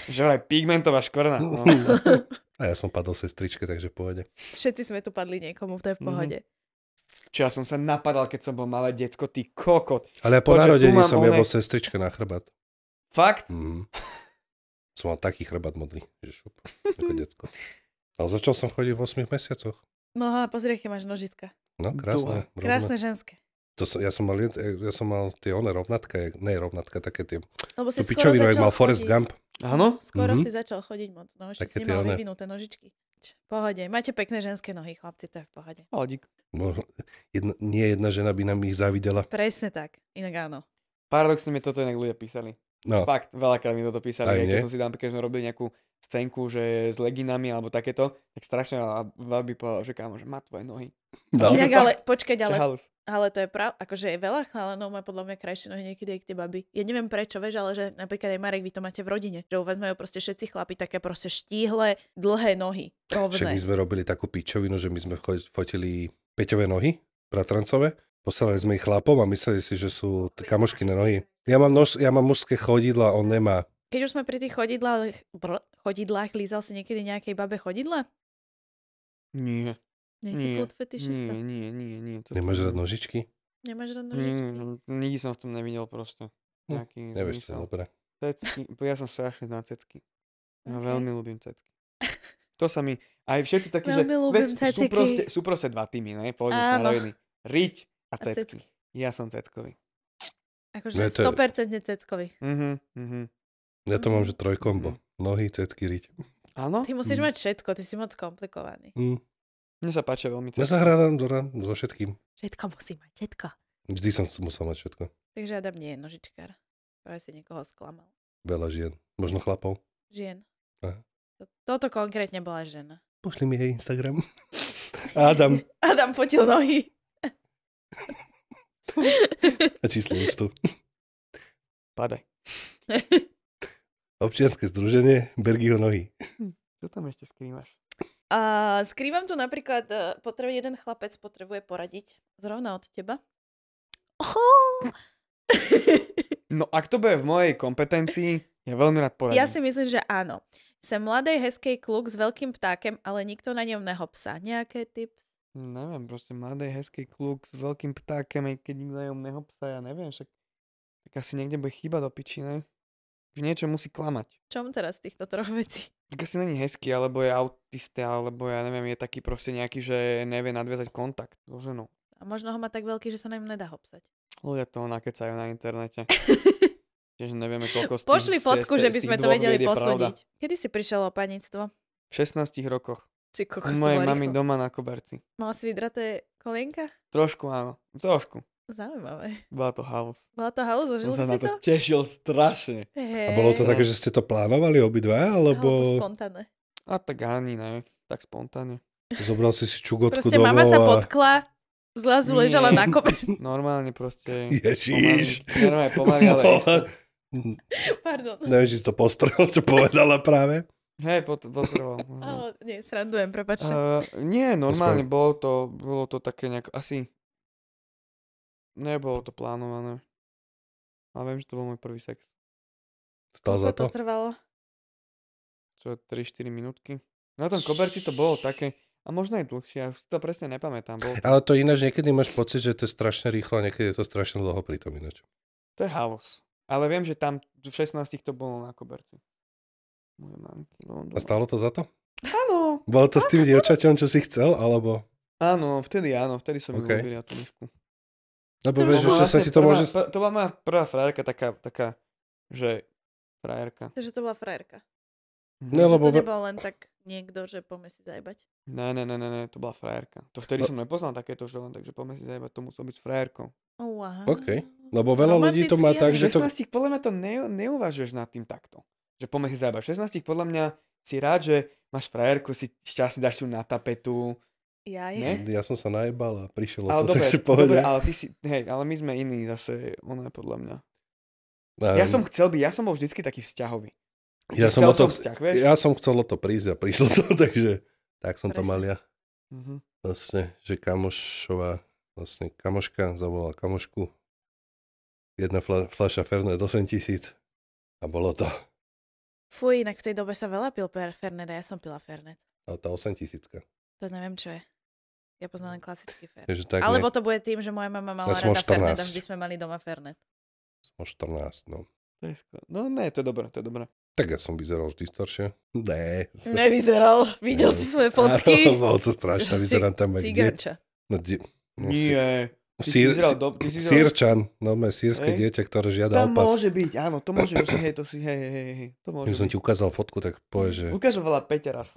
Že aj pigmentová škvrna. No. no. A ja som padol sestričke, takže pohode. Všetci sme tu padli niekomu, to je v mhm. pohode. Mm-hmm. Čo ja som sa napadal, keď som bol malé decko, ty kokot. Ale ja po narodení som onej... ja bol sestričke na chrbát. Fakt? Mm. Som mal taký chrbát modrý, že šup, ako detko. Ale no, začal som chodiť v 8 mesiacoch. No a pozri, aké máš nožiska. No, krásne. Krásne ženské. To som, ja, som mal, ja som mal tie one rovnatka, ne rovnatka, také tie... Lebo si skoro začal jak mal Forrest Gump. Áno? Skoro mm-hmm. si začal chodiť moc, no ešte také si nemal one. vyvinuté nožičky. Pohode, máte pekné ženské nohy, chlapci, to je v pohode. Pohodík. Jedna, nie jedna žena by nám ich závidela. Presne tak, inak áno. Paradoxne mi toto inak ľudia písali. No. Fakt, veľakrát mi toto písali, aj, aj keď som si tam, keď sme robili nejakú scénku, že s leginami alebo takéto, tak strašne a by povedal, že kámo, že má tvoje nohy. No. Inak ale, počkaj, ale, ale to je pravda, akože je veľa chalanov má podľa mňa krajšie nohy niekedy aj tie baby. Ja neviem prečo, vieš, ale že napríklad aj Marek, vy to máte v rodine, že u vás majú proste všetci chlapi také proste štíhle, dlhé nohy, rovné. Však my sme robili takú pičovinu, že my sme fotili Peťové nohy, bratrancové, poslali sme ich chlapom a mysleli si, že sú kamošky na nohy. Ja mám, nož, ja mám mužské chodidla, on nemá. Keď už sme pri tých chodidlách, br, chodidlách lízal si niekedy nejakej babe chodidla? Nie. Nie, si nie, Nie, nie, nie. nie. To Nemáš rád nožičky? Nemáš rád nožičky? Nie, no, nikdy som v tom nevidel proste. Hm, nevieš to, dobre. Cecky, ja som strašne na cecky. Ja okay. veľmi ľúbim cecky. To sa mi... Aj všetci takí, že veď, sú, proste, sú proste dva týmy, ne? sa na roviny. Riť a cecky. a cecky. Ja som ceckový. Akože to... 100% je... ceckovi. Uh-huh, uh-huh. Ja to mám, mhm. že trojkombo. Uh-huh. Nohy, cecky, riť. Áno? Ty musíš uh-huh. mať všetko, ty si moc komplikovaný. Uh-huh. Mne sa páči veľmi cecky. Ja sa hrádam so, so všetkým. Všetko musí mať, všetko. Vždy som musel mať všetko. Takže Adam nie je nožičkár. Práve si niekoho sklamal. Veľa žien. Možno chlapov? Žien. Aha. Toto konkrétne bola žena. Pošli mi jej Instagram. Adam. Adam fotil nohy. A číslo účtu. Padaj. Občianske združenie Bergiho nohy. Hm, čo tam ešte skrývaš? A skrývam tu napríklad, e, potrebuje jeden chlapec potrebuje poradiť zrovna od teba. Oho! No ak to bude v mojej kompetencii, ja veľmi rád poradím. Ja si myslím, že áno. Som mladý, hezký kluk s veľkým ptákem, ale nikto na ňom nehopsa. Nejaké tips? Neviem, proste mladý, hezký kluk s veľkým ptákem, aj keď nikto jomného psa, ja neviem, však tak asi niekde bude chyba do ne? V niečo musí klamať. Čom teraz týchto troch vecí? Tak asi není hezký, alebo je autista, alebo ja neviem, je taký proste nejaký, že nevie nadviazať kontakt so ženou. A možno ho má tak veľký, že sa na ňom nedá hopsať. Ľudia toho nakecajú na internete. Tiež nevieme, koľko z tých, Pošli fotku, z, tých, že by sme to vedeli posúdiť. Pravda. Kedy si prišiel o panictvo? V 16 rokoch. Či kokos, U mojej mami doma na koberci. Mala si vydraté kolienka? Trošku áno, trošku. Zaujímavé. Bola to haus. Bola to haus, ožil si na to? to? tešil strašne. Hey. A bolo to také, že ste to plánovali obidva, alebo... Alebo spontánne. A tak ani ne, tak spontánne. Zobral si si čugotku Proste mama sa potkla, zlazu Nie. ležala na koberci. Normálne proste... Ježiš. Normálne pomaly, ale... Pardon. Neviem, či si to postrel, čo povedala práve. Hej, pot- potreboval. Ale nie, srandujem, prepačte. Uh, nie, normálne bolo to, bolo to také nejak, asi nebolo to plánované. Ale viem, že to bol môj prvý sex. Stalo za to? to trvalo? Čo, 3-4 minútky? Na tom koberci to bolo také, a možno aj dlhšie, ja to presne nepamätám. Bolo to... Ale to ináč niekedy máš pocit, že to je strašne rýchlo a niekedy je to strašne dlho pri tom ináč. To je halos. Ale viem, že tam v 16 to bolo na koberci moje mamky. No, A stálo to za to? Áno. Bolo to áno, s tým dievčaťom, čo si chcel, alebo? Áno, vtedy áno, vtedy som okay. ju tú mivku. Lebo no vieš, že čo sa vlastne ti to prvá, môže... Pr- to bola moja prvá frajerka taká, taká, že frajerka. Takže to bola frajerka. Mhm. No, lebo... To nebol len tak niekto, že poďme si zajbať. Ne, ne, ne, ne, ne, to bola frajerka. To vtedy no. som nepoznal takéto, že len takže poďme si zajbať, to muselo byť s frajerkou. Wow. OK. Lebo no veľa Romanticky ľudí to má tak, že to... 16, podľa mňa to ne, neuvažuješ nad tým takto že po mesiaci zarábaš 16, podľa mňa si rád, že máš frajerku, si šťastný, dáš ju na tapetu. Ja, je. ja som sa najebal a prišiel ale to, dobre, takže dobre, ale ty si, hej, ale my sme iní zase, ona je podľa mňa. Um, ja som chcel byť, ja som bol vždycky taký vzťahový. ja som, o to, vzťah, vieš? ja som chcel o to prísť a prišlo to, takže tak som Presne. to mal ja. Mm-hmm. Vlastne, že kamošová, vlastne kamoška zavolala kamošku, jedna fla, Ferné Fernet do a bolo to. Fuj, inak v tej dobe sa veľa pil per- Fernet a ja som pila Fernet. A tá 8 tisícka. To neviem, čo je. Ja poznám len klasický Fernet. tak Alebo ne... to bude tým, že moja mama mala ja rada 14. Fernet a vždy sme mali doma Fernet. Som 14, no. No ne, to je dobré, to je dobré. Tak ja som vyzeral vždy staršie. Ne. Nevyzeral. Videl ne. si svoje fotky? Áno, bolo to strašné. Vyzerám tam aj kde. No, di- no, Nie. Si... Ty do, no me sírske hey? dieťa, ktoré žiada Tam opas. môže byť, áno, to môže byť, hej, to si, hej, hej, hej, to môže Keď som ti ukázal fotku, tak povie, že... Ukazovala Peťa raz.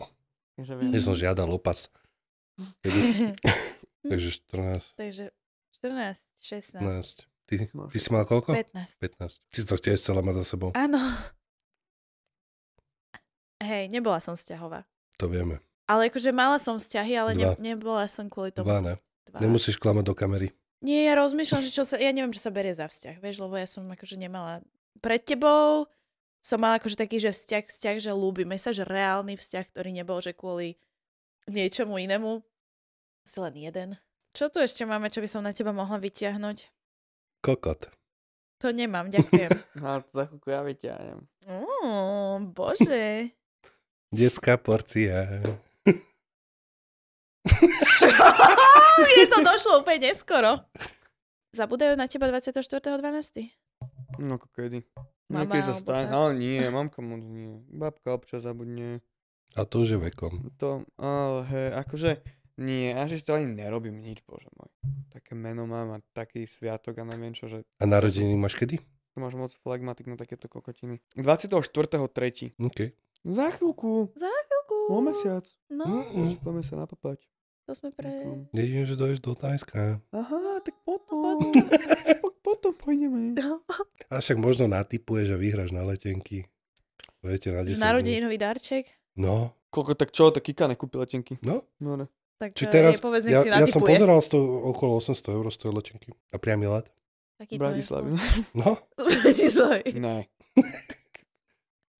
Ja som žiadal opac. Takže 14. Takže 14, 16. Ty, no, ty si mal koľko? 15. 15. Ty si to tiež chcela mať za sebou. Áno. Hej, nebola som vzťahová. To vieme. Ale akože mala som vzťahy, ale ne, nebola som kvôli tomu. Dva, ne. Dva. Nemusíš klamať do kamery. Nie, ja rozmýšľam, že čo sa, ja neviem, čo sa berie za vzťah, vieš, lebo ja som akože nemala, pred tebou som mala akože taký, že vzťah, vzťah, že ľúbime sa, že reálny vzťah, ktorý nebol, že kvôli niečomu inému, si len jeden. Čo tu ešte máme, čo by som na teba mohla vytiahnuť? Kokot. To nemám, ďakujem. no, to za chvíľku ja vyťahnem. Mm, bože. Detská porcia. je to došlo úplne neskoro. Zabudajú na teba 24.12. No ako kedy. No, Mama, Niekedy sa stane, ale nie, mamka moc nie. Babka občas zabudne. A to už je vekom. To, ale he, akože nie, až ešte ani nerobím nič, bože môj. Také meno mám a taký sviatok a neviem čo, že... A narodeniny máš kedy? Máš moc flagmatik na takéto kokotiny. 24.3. No, OK. Za chvíľku. Za chvíľku. Po mesiac. No. mm Poďme sa napapať. To sme pre... Jedine, že dojdeš do Tajska. Aha, tak potom. potom, potom pôjdeme. No. A však možno natypuješ že vyhráš na letenky. Viete, na 10 Narodeninový darček. No. Koľko, tak čo, tak Kika nekúpi letenky. No. no ne. Tak Či eh, teraz, nepovedz, ja, ja som pozeral, sto, okolo 800 eur stojí letenky. A priamy let. Bratislavy. No. Bratislavy. Ne.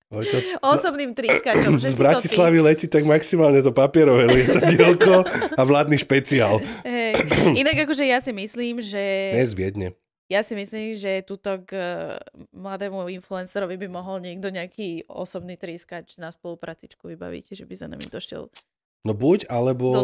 Čo, Osobným triskačom. Že z Bratislavy letí tak maximálne to papierové lietadielko a vládny špeciál. Hey. Inak akože ja si myslím, že... Ne z Viedne. Ja si myslím, že tuto k eh, mladému influencerovi by mohol niekto nejaký osobný triskač na spolupracičku vybaviť, že by za nami došiel No buď, alebo,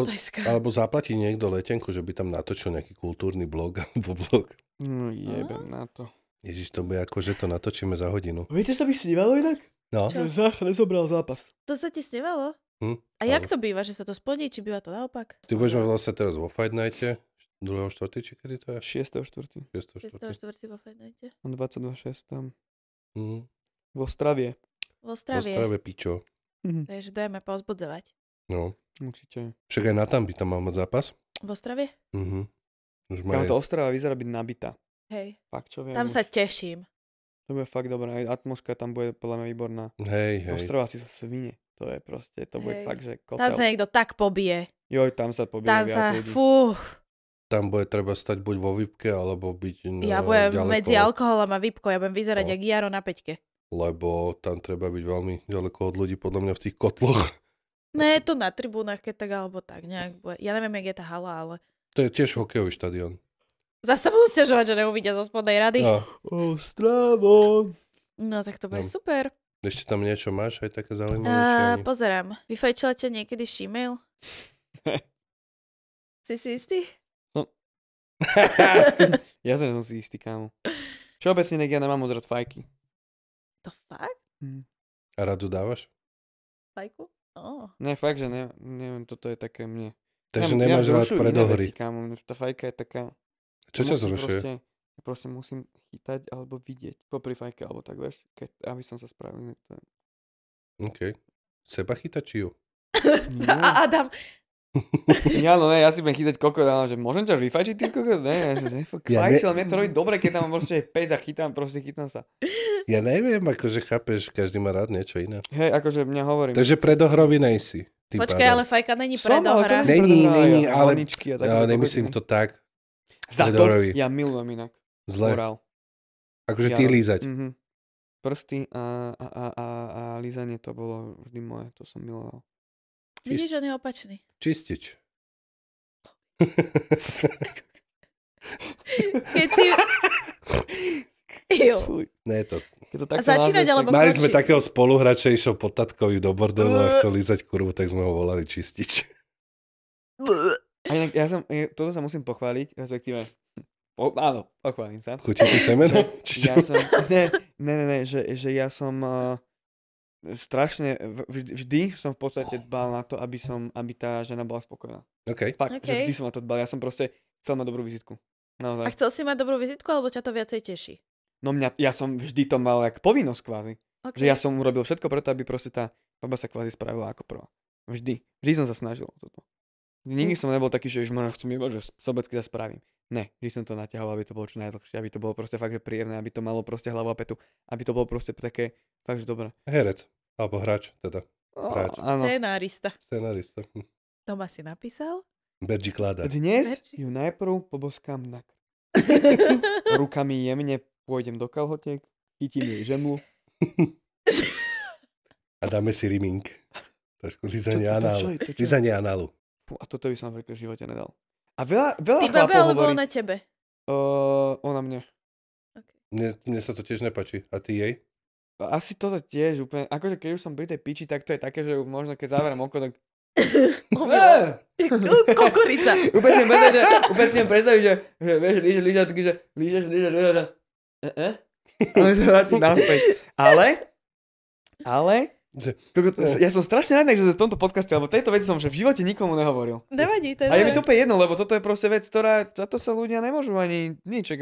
alebo zaplatí niekto letenku, že by tam natočil nejaký kultúrny blog alebo blog. No jebem na to. Ježiš, to by ako, že to natočíme za hodinu. Viete, sa by snívalo inak? No. Čo? Zach nezobral zápas. To sa ti snevalo? Hm? A ale. jak to býva, že sa to splní, či býva to naopak? Ty budeš mať vlastne teraz vo Fight Nighte, 2. 4. či kedy to je? 6. 6.4. 6.4. 4. vo Fight Nighte. 22. 6. tam. Hm. V Ostravie. V Ostravie. V Ostravie, pičo. Mhm. Takže dajme pozbudzovať. No. Určite. Však aj na tam by tam mal mať zápas. V Ostravie? Mhm. Už má ja, to Ostrava vyzerá byť nabitá. Hej. Fakt, čo viem, tam už... sa teším. To bude fakt dobré, aj atmosféra tam bude podľa mňa výborná. Hej, hej. si sú svine, to je proste, to bude fakt, že kotel. Tam sa niekto tak pobije. Joj, tam sa pobije tam sa, ľudí. Fú. Tam bude treba stať buď vo výpke, alebo byť no, Ja budem ďaleko. medzi alkoholom a výpkou, ja budem vyzerať no. jak Jaro na peťke. Lebo tam treba byť veľmi ďaleko od ľudí, podľa mňa v tých kotloch. Ne, to na tribúnach, keď tak, alebo tak nejak bude. Ja neviem, jak je tá hala, ale... To je tiež hokejový štadión. Zase sa budú stiažovať, že neuvidia zo spodnej rady. No. Ostravo. No tak to bude no. super. Ešte tam niečo máš, aj také zaujímavé? Uh, pozerám. Vyfajčila ťa niekedy Gmail? si si istý? No. ja som si istý, kámo. Čo obecne, nek ja nemám moc fajky. To fakt? Hm. A radu dávaš? Fajku? Oh. Ne, fakt, že ne, neviem, toto je také mne. Takže ja, nemáš ja rád predohry. Veci, kámo. Tá fajka je taká... Čo ťa zrušuje? Proste, proste musím chytať alebo vidieť. Po prifajke alebo tak, vieš, keď, aby som sa spravil. Niekto. OK. Seba chytať či ju? No. A Adam, ja no ne, ja si budem chytať kokot, ale že môžem ťa vyfajčiť tým kokot? Ne, že ne, fakt, ja fajči, ne... ale mne to robí dobre, keď tam mám proste pes a chytám, proste chytám sa. Ja neviem, akože chápeš, každý má rád niečo iné. Hej, akože mňa hovorím. Takže predohrový nejsi. Počkaj, pádom. ale fajka není predohra. Není, není, ale, ale, ale nemyslím to tak, za to ja milujem inak. Zle. Morál. Akože ja, ty lízať. Mm-hmm. Prsty a, a, a, a, a lízanie to bolo vždy moje, to som miloval. Čist... Vidíš, on je opačný. Čistič. Keď ty... Jo. Ne, to... Je to Začínať alebo Mali sme takého spoluhrača, išiel po tatkovi do bordelu a chcel lízať kurvu, tak sme ho volali čistič. A inak, ja som, e, toto sa musím pochváliť, respektíve, o, áno, pochválim sa. Chutí semeno? Ja som, ne, ne, ne, ne že, že ja som uh, strašne, vždy, vždy som v podstate dbal na to, aby som, aby tá žena bola spokojná. OK. Fakt, okay. že vždy som na to dbal, ja som proste chcel mať dobrú vizitku. Naozaj. A chcel si mať dobrú vizitku, alebo ťa to viacej teší? No mňa, ja som vždy to mal jak povinnosť kvázi. Okay. Že ja som urobil všetko preto, aby proste tá baba sa kvázi spravila ako prvá. Vždy. Vždy som sa snažil toto. Nikdy hm. som nebol taký, že ma chcem iba, že sobecky sa spravím. Ne, vždy som to naťahoval, aby to bolo čo najdlhšie, aby to bolo proste fakt, že príjemné, aby to malo proste hlavu a petu, aby to bolo proste také, fakt, že dobré. Herec, alebo hráč, teda. Hráč. O, áno. Scenárista. Scenárista. Hm. Toma si napísal? Berži kláda. Dnes Berži. ju najprv poboskám na Rukami jemne pôjdem do kalhotiek, chytím jej žemu. a dáme si riming. Trošku lízanie análu. Lízanie análu. Pú, a toto by som v živote nedal. A veľa, veľa Ty babe, alebo hovorí, ona tebe? Uh, ona mne. Okay. Mne, mne sa to tiež nepačí. A ty jej? Asi toto tiež úplne, akože keď už som pri tej piči, tak to je také, že možno keď záverem oko, tak Kukurica. Úplne si predstaví, že, úplne si predstaviť, že, že vieš, líže, líže, taký, že lížeš, líže, líže, líže. Eh, eh? Ale Ale, ale E, ja som strašne rád, že v tomto podcaste, alebo tejto veci som že v živote nikomu nehovoril. Nevadí, to je A je mi to úplne jedno, lebo toto je proste vec, ktorá, za to sa ľudia nemôžu ani nič.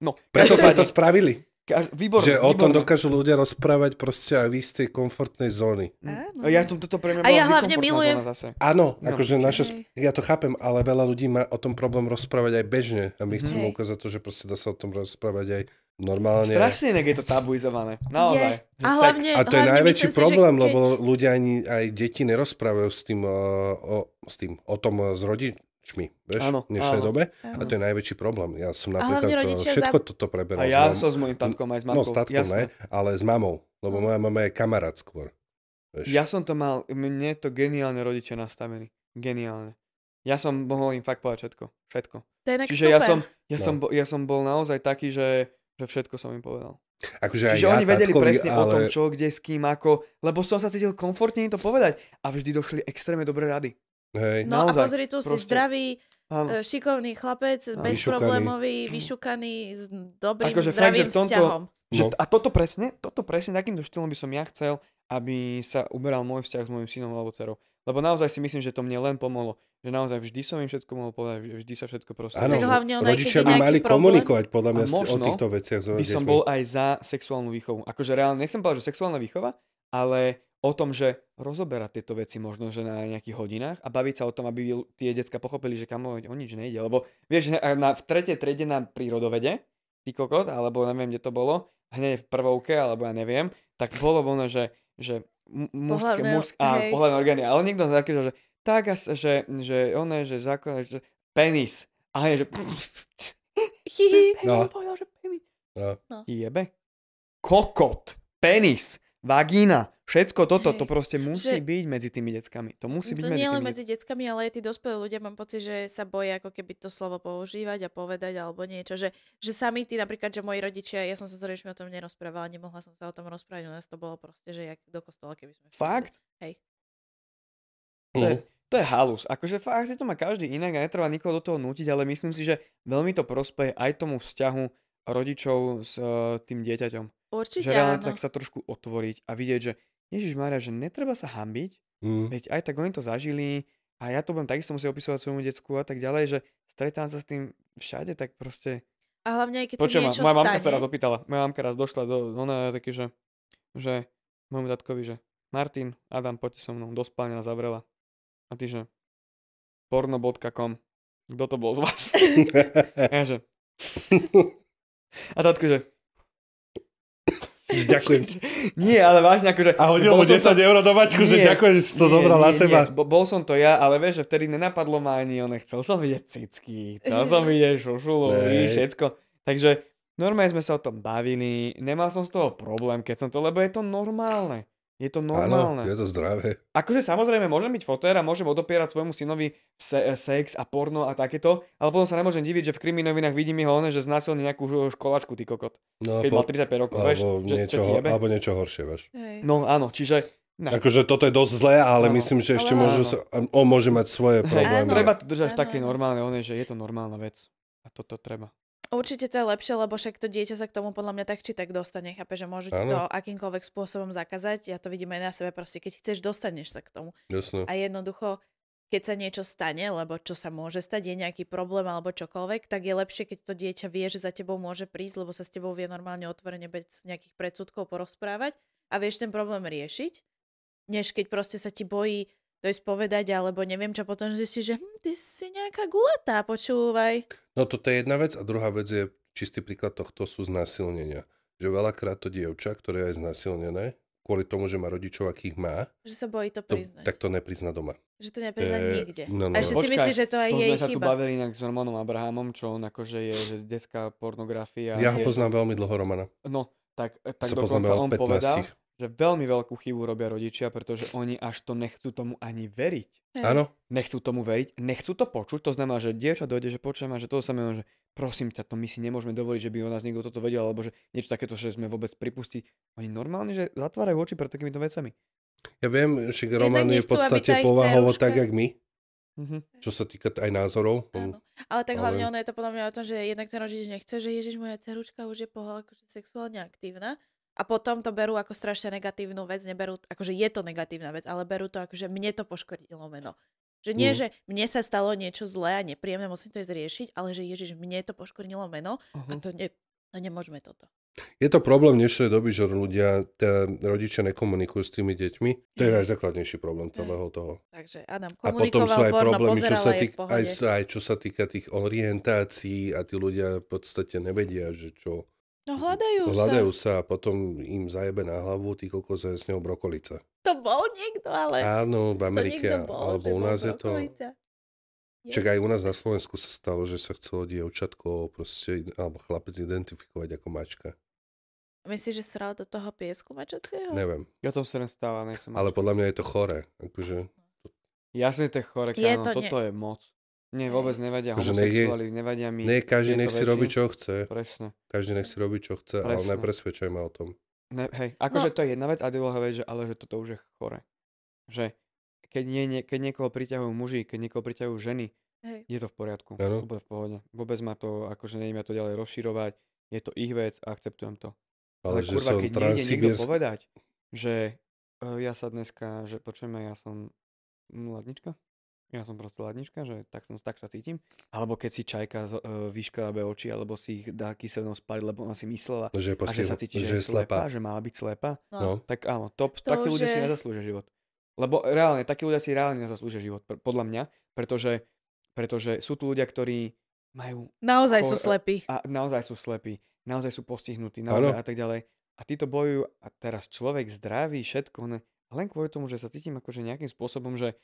No. Preto sme to spravili. Kaž, výborné, že výborné. o tom dokážu ľudia rozprávať proste aj v istej komfortnej zóny. Áno. Ja som toto pre mňa A ja hlavne milujem. zase. Áno, no, akože okay. naša, ja to chápem, ale veľa ľudí má o tom problém rozprávať aj bežne. A my mhm. chceme hey. ukázať to, že proste dá sa o tom rozprávať aj normálne. Strašne inak je to tabuizované. Naozaj. Je. A, hlavne, a to je najväčší problém, si, lebo keď... ľudia ani aj deti nerozprávajú s tým, o, eh, o, s tým, o tom eh, s rodičmi rodičmi, vieš, áno, v dnešnej áno. dobe. Áno. A to je najväčší problém. Ja som napríklad eh, všetko za... toto preberal. A ja mám... som s mojim tatkom aj s mamou. No, s tatkom Jasne. ne, ale s mamou, lebo moja mama je kamarát skôr. Vieš. Ja som to mal, mne to geniálne rodiče nastavení. Geniálne. Ja som mohol im fakt povedať všetko. Všetko. To je Čiže super. ja som, ja, no. som, ja som bol naozaj taký, že, že všetko som im povedal. Akože Čiže ja oni vedeli tatkovi, presne ale... o tom, čo, kde, s kým, ako, lebo som sa cítil komfortne im to povedať a vždy došli extrémne dobré rady. Hej. No Naozaj, a pozri, tu proste... si zdravý, Áno. E, šikovný chlapec, Áno. bezproblémový, vyšukaný, s dobrým, akože zdravým fakt, že v tomto, vzťahom. Že, no. a toto presne, toto presne, takýmto štýlom by som ja chcel, aby sa uberal môj vzťah s môjim synom alebo dcerou. Lebo naozaj si myslím, že to mne len pomohlo. Že naozaj vždy som im všetko mohol povedať, vždy sa všetko proste... Áno, hlavne rodičia by mali problém. komunikovať podľa mňa o týchto veciach. So by som bol aj za sexuálnu výchovu. Akože reálne, nechcem povedať, že sexuálna výchova, ale o tom, že rozoberať tieto veci možno že na nejakých hodinách a baviť sa o tom, aby tie decka pochopili, že kam o nič nejde. Lebo vieš, na, v tretej triede na prírodovede, ty kokot, alebo neviem, kde to bolo, hneď v prvovke, alebo ja neviem, tak bolo ono, že, že mužské, pohľadné orgány, ale niekto také, že tak, že, že ono je, že základ, že penis. A je, že... No. Povedal, že penis. No. no. Jebe. Kokot. Penis. Vagína Všetko toto, to proste musí že, byť medzi tými deckami. To musí no byť to medzi nie len medzi deckami, ale aj tí dospelí ľudia mám pocit, že sa boja ako keby to slovo používať a povedať alebo niečo. Že, že sami tí napríklad, že moji rodičia, ja som sa s rodičmi o tom nerozprávala, nemohla som sa o tom rozprávať, u nás to bolo proste, že jak do kostola, keby sme... Fakt? Všetko. Hej. To je, mhm. to je halus. Akože fakt si to má každý inak a netreba nikoho do toho nútiť, ale myslím si, že veľmi to prospeje aj tomu vzťahu rodičov s uh, tým dieťaťom. Určite že áno. tak sa trošku otvoriť a vidieť, že Ježiš Mária, že netreba sa hambiť, mm. veď aj tak oni to zažili a ja to budem takisto musieť opisovať svojmu decku a tak ďalej, že stretám sa s tým všade, tak proste... A hlavne aj keď Počujem, niečo moja mamka stane. sa raz opýtala, moja mamka raz došla do, ona je taký, že, že môjmu tatkovi, že Martin, Adam, poďte so mnou, do spálne a zavrela. A ty, že porno.com, kto to bol z vás? a ja, že... A tatko, že nič, ďakujem. Nie, ale vážne akože... A hodil mu 10 to... eur do mačku, nie, že ďakujem, že si to nie, zobral nie, na seba. Nie, bol som to ja, ale vieš, že vtedy nenapadlo ma ani on, Chcel som vidieť cicky, chcel som vidieť šušulu, všetko. Takže normálne sme sa o tom bavili, nemal som z toho problém, keď som to, lebo je to normálne. Je to normálne. Áno, je to zdravé. Akože samozrejme, môžem byť fotér a môžem odopierať svojmu synovi se- sex a porno a takéto, ale potom sa nemôžem diviť, že v kriminovinách vidím vidím ho, že znásilní nejakú školačku, ty kokot. No, keď po... mal 35 rokov, vieš. niečo, že alebo niečo horšie, vieš. Hej. No áno, čiže Ne. Akože toto je dosť zlé, ale no, myslím, že ešte môžu sa, on môže mať svoje problémy. Áno. Treba to držať v také normálne, on že je to normálna vec. A toto treba. Určite to je lepšie, lebo však to dieťa sa k tomu podľa mňa tak či tak dostane, chápe, že môžete ano. to akýmkoľvek spôsobom zakázať. Ja to vidím aj na sebe proste, keď chceš, dostaneš sa k tomu. Jasne. A jednoducho, keď sa niečo stane, lebo čo sa môže stať, je nejaký problém alebo čokoľvek, tak je lepšie, keď to dieťa vie, že za tebou môže prísť, lebo sa s tebou vie normálne otvorene bez nejakých predsudkov porozprávať a vieš ten problém riešiť, než keď proste sa ti bojí to je povedať, alebo neviem čo, potom zistí, že hm, ty si nejaká gulatá, počúvaj. No toto je jedna vec a druhá vec je čistý príklad tohto sú znásilnenia. Že veľakrát to dievča, ktoré je znásilnené, kvôli tomu, že má rodičov, akých má, že sa bojí to priznať. To, tak to neprizna doma. Že to neprizna e, eh, nikde. No, no. A že no. si myslíš, že to aj jej chyba. sme sa tu bavili inak s Romanom Abrahamom, čo on akože je že detská pornografia. Ja ho poznám veľmi dlho, Romana. No, tak, eh, tak sa dokonca on povedal, že veľmi veľkú chybu robia rodičia, pretože oni až to nechcú tomu ani veriť. Áno. Nechcú tomu veriť, nechcú to počuť, to znamená, že dievča dojde, že počujem a že to sa že prosím ťa, to my si nemôžeme dovoliť, že by o nás niekto toto vedel, alebo že niečo takéto, že sme vôbec pripustí. Oni normálne, že zatvárajú oči pred takýmito vecami. Ja viem, že Roman je v podstate povahovo tak, jak my. Mm-hmm. Čo sa týka aj názorov. Áno. Hm. Ale tak hlavne ale... ono je to podľa mňa o tom, že jednak ten rodič nechce, že Ježiš, moja ceručka už je pohľad akože sexuálne aktívna a potom to berú ako strašne negatívnu vec, neberú, akože je to negatívna vec, ale berú to ako že mne to poškodilo meno. Že nie, mm. že mne sa stalo niečo zlé a nepríjemné, musím to ísť riešiť, ale že Ježiš, mne to poškodilo meno uh-huh. a to, ne, to nemôžeme toto. Je to problém dnešnej doby, že ľudia, tá, rodičia nekomunikujú s tými deťmi. To je mhm. najzákladnejší problém mhm. celého toho. Takže Adam A potom sú aj problémy, čo sa, týk, aj, aj čo sa týka tých orientácií a tí ľudia v podstate nevedia, že čo No hľadajú, hľadajú sa. sa a potom im zajebe na hlavu ty kokos s ňou brokolica. To bol niekto, ale... Áno, v Amerike, bol, alebo u nás je to... Je. Čak aj u nás na Slovensku sa stalo, že sa chcelo dievčatko proste, alebo chlapec identifikovať ako mačka. Myslíš, že sral do toho piesku mačacieho? Neviem. Ja to sa nestáva, nejsem mačka. Ale podľa mňa je to chore. Akože... Hm. Jasne, to je chore, kámo, toto nie... je moc. Nie, vôbec nevadia homosexuáli, nevadia mi. Nie, každý nech si robí, čo chce. Presne. Každý nech si robí, čo chce, Presne. ale nepresvedčaj ma o tom. Ne, hej, no. akože no. to je jedna vec a druhá vec, že, ale že toto už je chore. Že keď, nie, nie, keď niekoho priťahujú muži, keď niekoho priťahujú ženy, hej. je to v poriadku. Ano. Vôbec v pohode. Vôbec ma to, akože neviem ja to ďalej rozširovať, je to ich vec a akceptujem to. Ale, ale že kurva, keď nie niekto povedať, že e, ja sa dneska, že počujeme, ja som mladnička? Ja som proste ladnička, že tak, som, tak sa cítim. Alebo keď si čajka uh, vyškrabe oči, alebo si ich dá kyselnou spaliť, lebo ona si myslela, že, postiel, že sa cíti, že, že je slepá. že mala byť slepá. No. no. Tak áno, top, to, takí že... ľudia si nezaslúžia život. Lebo reálne, takí ľudia si reálne nezaslúžia život, podľa mňa, pretože, pretože sú tu ľudia, ktorí majú... Naozaj sú slepí. A, naozaj sú slepí, naozaj sú postihnutí, naozaj ano. a tak ďalej. A títo bojujú a teraz človek zdraví všetko, ne, len kvôli tomu, že sa cítim akože nejakým spôsobom, že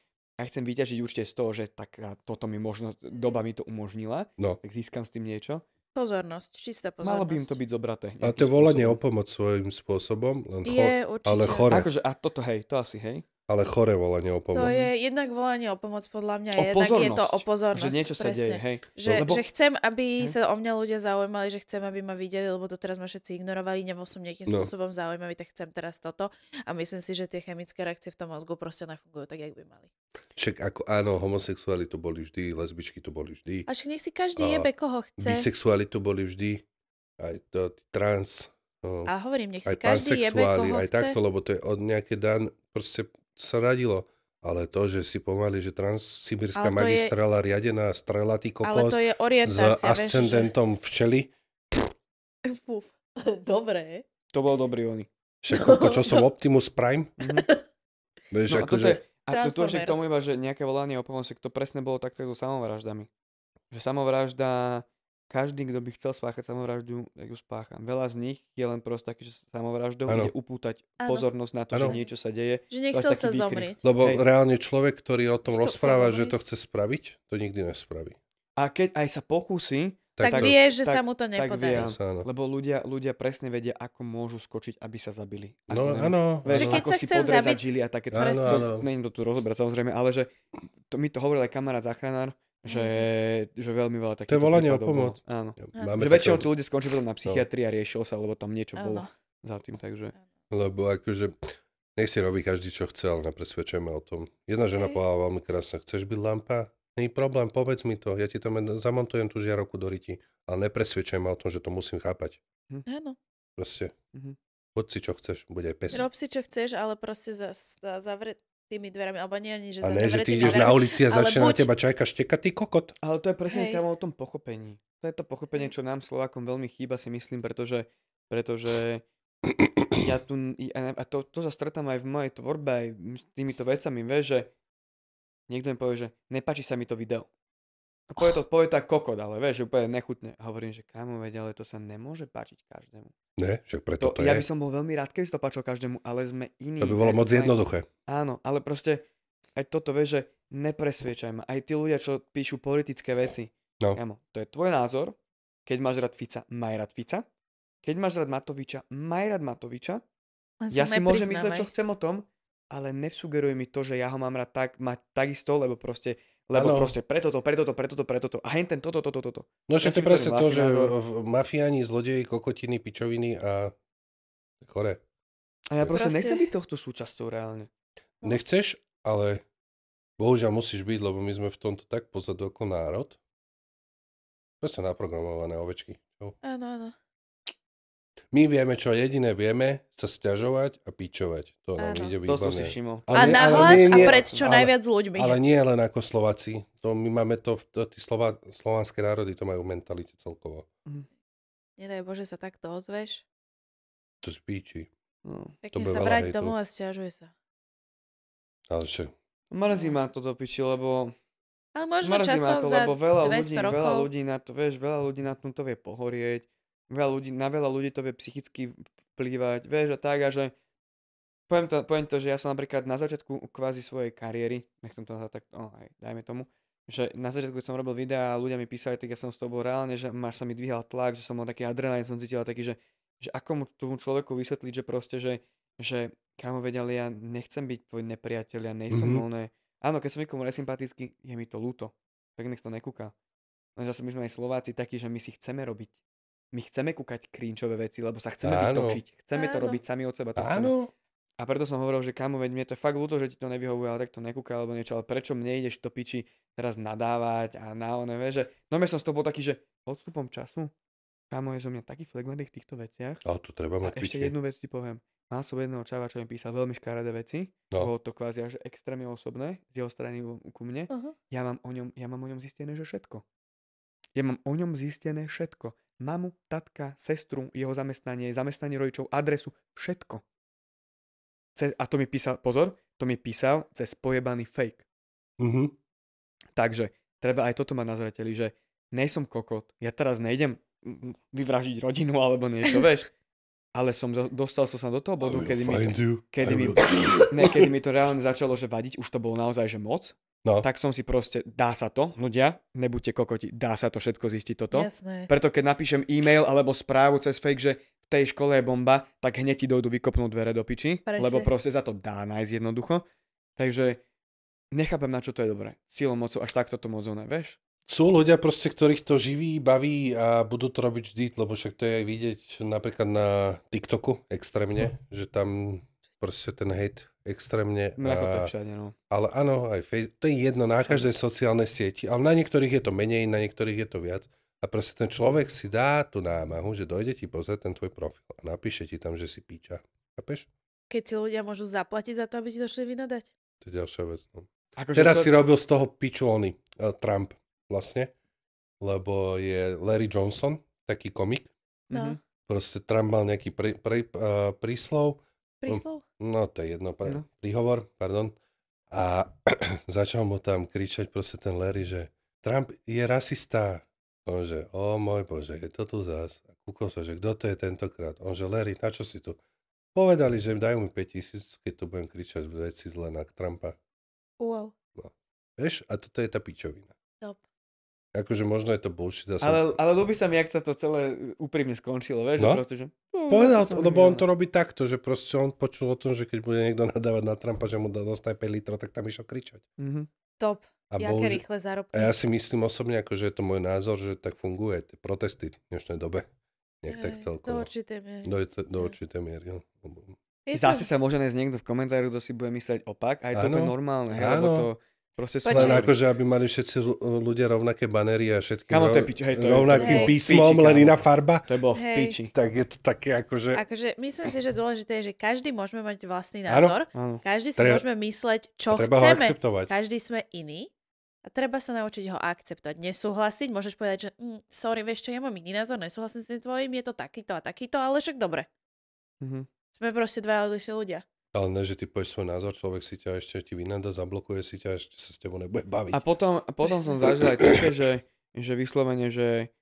ja chcem vyťažiť určite z toho, že tak toto mi možno, doba mi to umožnila, no. tak získam s tým niečo. Pozornosť, čistá pozornosť. Malo by im to byť zobraté. A to volanie o pomoc svojím spôsobom, len Je, určite. ale chore. Akože, a toto hej, to asi hej. Ale chore volanie o pomoc. To je jednak volanie o pomoc podľa mňa, o jednak pozornosť. je to o pozornosť. Že niečo presne. sa deje, hej. Že, lebo... že chcem, aby hej. sa o mňa ľudia zaujímali, že chcem, aby ma videli, lebo to teraz ma všetci ignorovali, nebol som nejakým no. spôsobom zaujímavý, tak chcem teraz toto. A myslím si, že tie chemické reakcie v tom mozgu proste nefungujú tak, jak by mali. Čak ako áno, homosexuáli to boli vždy, lesbičky to boli vždy. A však nech si každý a, jebe, koho chce. Bisexuáli to boli vždy, aj to, trans, No, a hovorím, nech si každý jebe, koho aj chce. takto, lebo to je od nejaké dan, proste sa radilo. Ale to, že si pomali, že transsibirská magistrála je... riadená strelatý kokos s ascendentom že... včeli. Puf, dobre. To bol dobrý oni. Všetko, čo som no. Optimus Prime? Mm-hmm. Bež, no, ako, A akože to, že k tomu iba, že nejaké volanie o pomoci, to presne bolo takto so samovraždami. Že samovražda každý, kto by chcel spáchať samovraždu, tak ju spácham. Veľa z nich je len proste taký, že samovraždou ano. Je upútať ano. pozornosť na to, ano. že niečo sa deje. Že nechcel vlastne sa výkrik. zomrieť. Lebo Hej. reálne človek, ktorý o tom chcel rozpráva, že to chce spraviť, to nikdy nespraví. A keď aj sa pokúsi, tak, tak vie, že tak, sa mu to nepodarí. Tak vie, lebo ľudia, ľudia presne vedia, ako môžu skočiť, aby sa zabili. Ako, no áno. keď ako sa si podrezať zabiť... žili a takéto. Není to tu rozobrať samozrejme, ale že to, mi to hovoril aj kamarát záchranár, že, mm že veľmi veľa takých. To je volanie o pomoc. Áno. Máme že väčšinou tí ľudia skončili potom na no. psychiatrii a riešil sa, lebo tam niečo bolo za tým, takže. Lebo akože nech si robí každý, čo chce, ale napresvedčujeme o tom. Jedna žena povedala veľmi krásne, chceš byť lampa? Není problém, povedz mi to, ja ti tam zamontujem tú žiarovku do riti, ale nepresvedčujem ma o tom, že to musím chápať. Mhm. Áno. Hm. Proste. Mhm. Poď si čo chceš, bude aj pes. Rob si čo chceš, ale proste za, za, zavre, tými dverami, alebo nie ani, že A ne, že ty ideš dverami, na ulici a začne buď... na teba čajka štekať, ty kokot. Ale to je presne tam o tom pochopení. To je to pochopenie, čo nám Slovákom veľmi chýba, si myslím, pretože, pretože ja tu, a to, to sa stretám aj v mojej tvorbe, aj s týmito vecami, vieš, že niekto mi povie, že nepáči sa mi to video povie to, povie to kokot, ale vieš, úplne nechutne. hovorím, že kámo, veď, ale to sa nemôže páčiť každému. Ne, že preto to, to ja je. Ja by som bol veľmi rád, keby to páčil každému, ale sme iní. To by bolo moc jednoduché. Áno, ale proste aj toto vieš, že nepresviečaj ma. Aj tí ľudia, čo píšu politické veci. No. Kámo, to je tvoj názor. Keď máš rád Fica, maj rád Fica. Keď máš rád Matoviča, maj rád Matoviča. ja si môžem mysleť, čo chcem o tom, ale nevsugeruje mi to, že ja ho mám rád tak, mať takisto, lebo proste lebo ano. proste preto to, preto to, preto to, preto to. A hen ten toto, toto, toto. No však to presne to, že mafiáni, zlodeji, kokotiny, pičoviny a chore. A ja proste, proste... nechcem byť tohto súčasťou reálne. No. Nechceš, ale bohužiaľ musíš byť, lebo my sme v tomto tak pozadu ako národ. Proste naprogramované ovečky. Áno, áno. My vieme, čo jediné vieme, sa stiažovať a pičovať. To nám ide výborné. To som si všimol. Ale, a nahlas a pred čo ale, najviac ľuďmi. Ale nie len ako Slováci. To my máme to, to tí Slova, slovanské národy to majú mentalite celkovo. Mm. Nedaj Bože sa takto ozveš. To si píči. No. Pekne sa vráť domov a stiažuje sa. Ale čo? Mrzí ma to do piči, lebo ale možno Mrzí ma to, za lebo veľa 200 ľudí, rokov. veľa ľudí na to, vieš, veľa ľudí na tom to vie pohorieť. Veľa ľudí, na veľa ľudí to vie psychicky vplývať, vieš, a tak, a že poviem to, poviem to, že ja som napríklad na začiatku kvázi svojej kariéry, nechcem to nazvať tak, oh, no, aj, dajme tomu, že na začiatku, keď som robil videá a ľudia mi písali, tak ja som s toho bol reálne, že máš sa mi dvíhal tlak, že som mal taký adrenalín, som cítil taký, že, že ako mu tomu človeku vysvetliť, že proste, že, že kamo vedel, ja nechcem byť tvoj nepriateľ, ja som mm-hmm. Áno, keď som nikomu nesympatický, je mi to ľúto, tak nech to nekúka. Lenže my sme aj Slováci takí, že my si chceme robiť my chceme kúkať krinčové veci, lebo sa chceme Áno. vytočiť. Chceme Áno. to robiť sami od seba. To Áno. A preto som hovoril, že kamo, veď mne to je fakt ľúto, že ti to nevyhovuje, ale tak to nekúka alebo niečo, ale prečo mne ideš to piči teraz nadávať a na one, vieš, že no my som toho bol taký, že odstupom času, kamo je zo mňa taký flegmatik v týchto veciach. A to treba mať a ešte jednu vec ti poviem. Mal som jedného čava, čo mi písal veľmi škaredé veci, no. bolo to kvázi až extrémne osobné z jeho strany ku mne. Uh-huh. Ja, mám o ňom, ja mám o ňom zistené, že všetko. Ja mám o ňom zistené všetko mamu, tatka, sestru, jeho zamestnanie, zamestnanie rodičov, adresu, všetko. Ce- a to mi písal, pozor, to mi písal cez pojebaný fake. Uh-huh. Takže treba aj toto mať na zreteli, že nej som kokot, ja teraz nejdem vyvražiť rodinu alebo niečo, vieš. Ale som, dostal som sa do toho bodu, kedy mi, to, kedy, mi, ne, kedy mi to reálne začalo, že vadiť, už to bolo naozaj, že moc. No. Tak som si proste, dá sa to, ľudia, nebuďte kokoti, dá sa to všetko zistiť toto. Jasné. Preto keď napíšem e-mail alebo správu cez fake, že v tej škole je bomba, tak hneď ti dojdu vykopnúť dvere do piči, Prečo? lebo proste sa to dá nájsť jednoducho. Takže nechápem, na čo to je dobré. Silou mocou až takto to moc vieš? Sú ľudia proste, ktorých to živí, baví a budú to robiť vždy, lebo však to je aj vidieť napríklad na TikToku extrémne, no. že tam proste ten hate extrémne. Na no. a, všade, no. Ale áno, aj Facebook, to je jedno na všade. každej sociálnej sieti, ale na niektorých je to menej, na niektorých je to viac. A proste ten človek si dá tú námahu, že dojde ti pozrieť ten tvoj profil a napíše ti tam, že si píča. Chápeš? Keď si ľudia môžu zaplatiť za to, aby ti došli vynadať. To je ďalšia vec. No. Ako, Teraz sa... si robil z toho piču oný, uh, eh, Trump vlastne, lebo je Larry Johnson, taký komik. No. Mhm. Proste Trump mal nejaký pr- pr- pr- eh, príslov. Príslov? no to je jedno, pr- no. príhovor, pardon. A začal mu tam kričať proste ten Larry, že Trump je rasista. On že, o môj bože, je to tu zás. A kúkol sa, že kto to je tentokrát. On že, Larry, na čo si tu? Povedali, že dajú mi 5000, keď tu budem kričať veci zle na Trumpa. Wow. No. Vieš, a toto je tá pičovina. Top. Akože možno je to bullshit. Ja som... ale, ale ľúbi sa mi, ak sa to celé e, úprimne skončilo, vieš? No? Proste, že... Povedal to, lebo on to robí takto, že proste on počul o tom, že keď bude niekto nadávať na Trumpa, že mu dostane 5 litrov, tak tam išiel kričať. Mm-hmm. Top. A Jaké bohuži... rýchle zárobky. A ja si myslím osobne, akože je to môj názor, že tak funguje tie protesty v dnešnej dobe. Nech tak celkovo. Do určitej miery. Do, do hm. určitej miery. No. Zase sa môže nájsť niekto v komentáru, kto si bude myslieť opak a je to normálne. Áno. Lebo to Proste sú len akože, aby mali všetci ľudia rovnaké banery a všetky Kamo, no, to je pič, hej, to rovnakým je, písmom, len iná farba. To bolo v piči. Tak je to také akože... Akože myslím si, že dôležité je, že každý môžeme mať vlastný názor, ano, každý si treba, môžeme mysleť, čo treba chceme. Každý sme iný a treba sa naučiť ho akceptovať. Nesúhlasiť, môžeš povedať, že mm, sorry, vieš čo, ja mám iný názor, nesúhlasím s tvojim, je to takýto a takýto, ale však dobre. Mm-hmm. Sme proste dva odlišné ľudia. Ale ne, že ty povieš svoj názor, človek si ťa ešte ti vynáda, zablokuje si ťa, ešte sa s tebou nebude baviť. A potom, a potom som zažil aj také, že, že vyslovene, že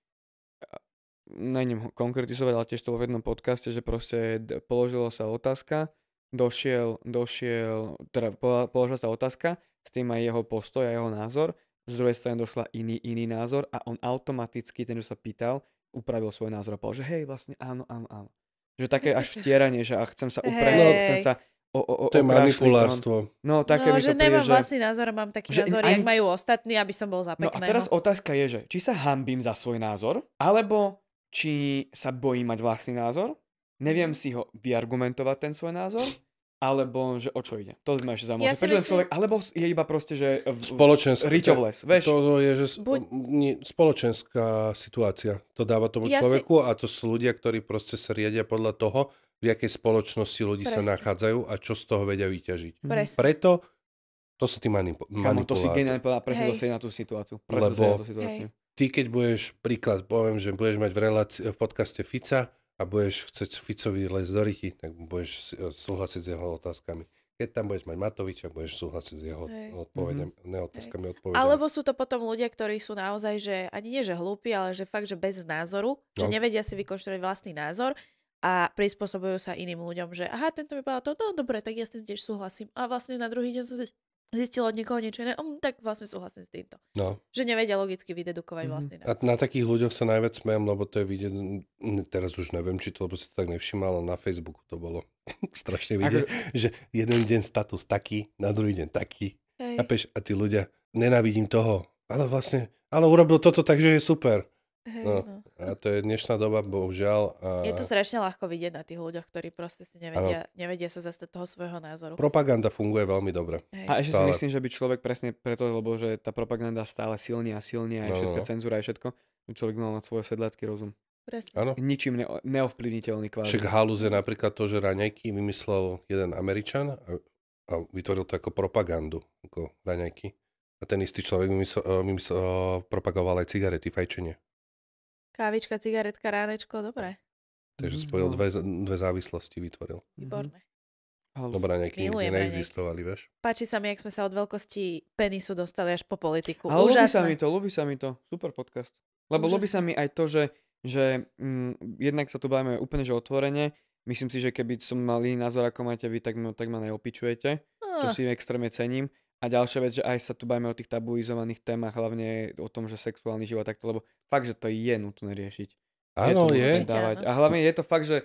nejdem konkretizovať, ale tiež to bolo v jednom podcaste, že proste položila sa otázka, došiel, došiel, teda položila sa otázka, s tým aj jeho postoj a jeho názor, z druhej strany došla iný, iný názor a on automaticky, ten, čo sa pýtal, upravil svoj názor a povedal, že hej, vlastne áno, áno, áno. Že také až vtieranie, že a chcem sa upraviť, hey. chcem sa o, o, to je manipulárstvo. No, také no, mi že to nemám príde, vlastný názor, mám taký že názor, ani... jak majú ostatní, aby som bol za pekného. No a teraz otázka je, že či sa hambím za svoj názor, alebo či sa bojím mať vlastný názor, neviem si ho vyargumentovať ten svoj názor, alebo že o čo ide. To sme ešte za Ja Prečo myslím... človek, alebo je iba proste, že v, Spoločenské. Riťovles, vieš? To je, že Buď... spoločenská situácia. To dáva tomu ja človeku si... a to sú ľudia, ktorí proste sa riadia podľa toho, v akej spoločnosti ľudí Presne. sa nachádzajú a čo z toho vedia vyťažiť. Presne. Mhm. Preto to sú tí manipulátori. To si geniálne povedal, presne dosť na tú situáciu. Presne Lebo na tú situáciu. ty, keď budeš, príklad, poviem, že budeš mať v, relácii, v podcaste Fica a budeš chcieť Ficovi lesť do rychy, tak budeš e, súhlasiť s jeho otázkami. Keď tam budeš mať Matoviča, budeš súhlasiť s jeho odpovedem, mm-hmm. neotázkami, Alebo sú to potom ľudia, ktorí sú naozaj, že ani nie, že hlúpi, ale že fakt, že bez názoru, no. že nevedia si vykonštruovať vlastný názor a prispôsobujú sa iným ľuďom, že aha, tento mi povedal to, no dobre, tak ja s tým tiež súhlasím. A vlastne na druhý deň som zistil od niekoho niečo iné, um, tak vlastne súhlasím s týmto. No. Že nevedia logicky vydedukovať mm-hmm. vlastne. A na takých ľuďoch sa najviac smejem, lebo to je vidieť, teraz už neviem, či to, lebo si to tak nevšimal, ale na Facebooku to bolo strašne vidieť, Ako... že jeden deň status taký, na druhý deň taký. Hej. A, peš, a tí ľudia, nenávidím toho, ale vlastne, ale urobil toto, takže je super. Hej, no, no. A to je dnešná doba, bohužiaľ. A... Je to strašne ľahko vidieť na tých ľuďoch, ktorí proste si nevedia, nevedia sa zastať toho svojho názoru. Propaganda funguje veľmi dobre. A ešte stále. si myslím, že by človek presne preto, lebo že tá propaganda stále silne a silne, aj no, všetko, no. cenzúra, aj všetko, by človek mal mať svoj sedlácky rozum. Presne. Ano. Ničím ne- neovplyvniteľný kvázi. Však je napríklad to, že raňajky vymyslel jeden Američan a, a vytvoril to ako propagandu, ako raňajky. A ten istý človek vymyslel, vymyslel, propagoval aj cigarety, fajčenie. Kávička, cigaretka, ránečko, dobre. Takže spojil mhm, no. dve, dve závislosti, vytvoril. Výborné. Mhm. Dobrá, nejaký nikdy neexistovali, vieš. Páči sa mi, jak sme sa od veľkosti penisu dostali až po politiku. Ale ľubí sa mi to, ľubí sa mi to. Super podcast. Lebo ľubí sa mi aj to, že, že m, mm, jednak sa tu bavíme úplne že otvorene. Myslím si, že keby som mal iný názor, ako máte vy, tak ma, tak ma neopičujete. To ah. si extrémne cením. A ďalšia vec, že aj sa tu bajme o tých tabuizovaných témach, hlavne o tom, že sexuálny život takto, lebo fakt, že to je nutné riešiť. Áno, je. To je. Dávať. A hlavne je to fakt, že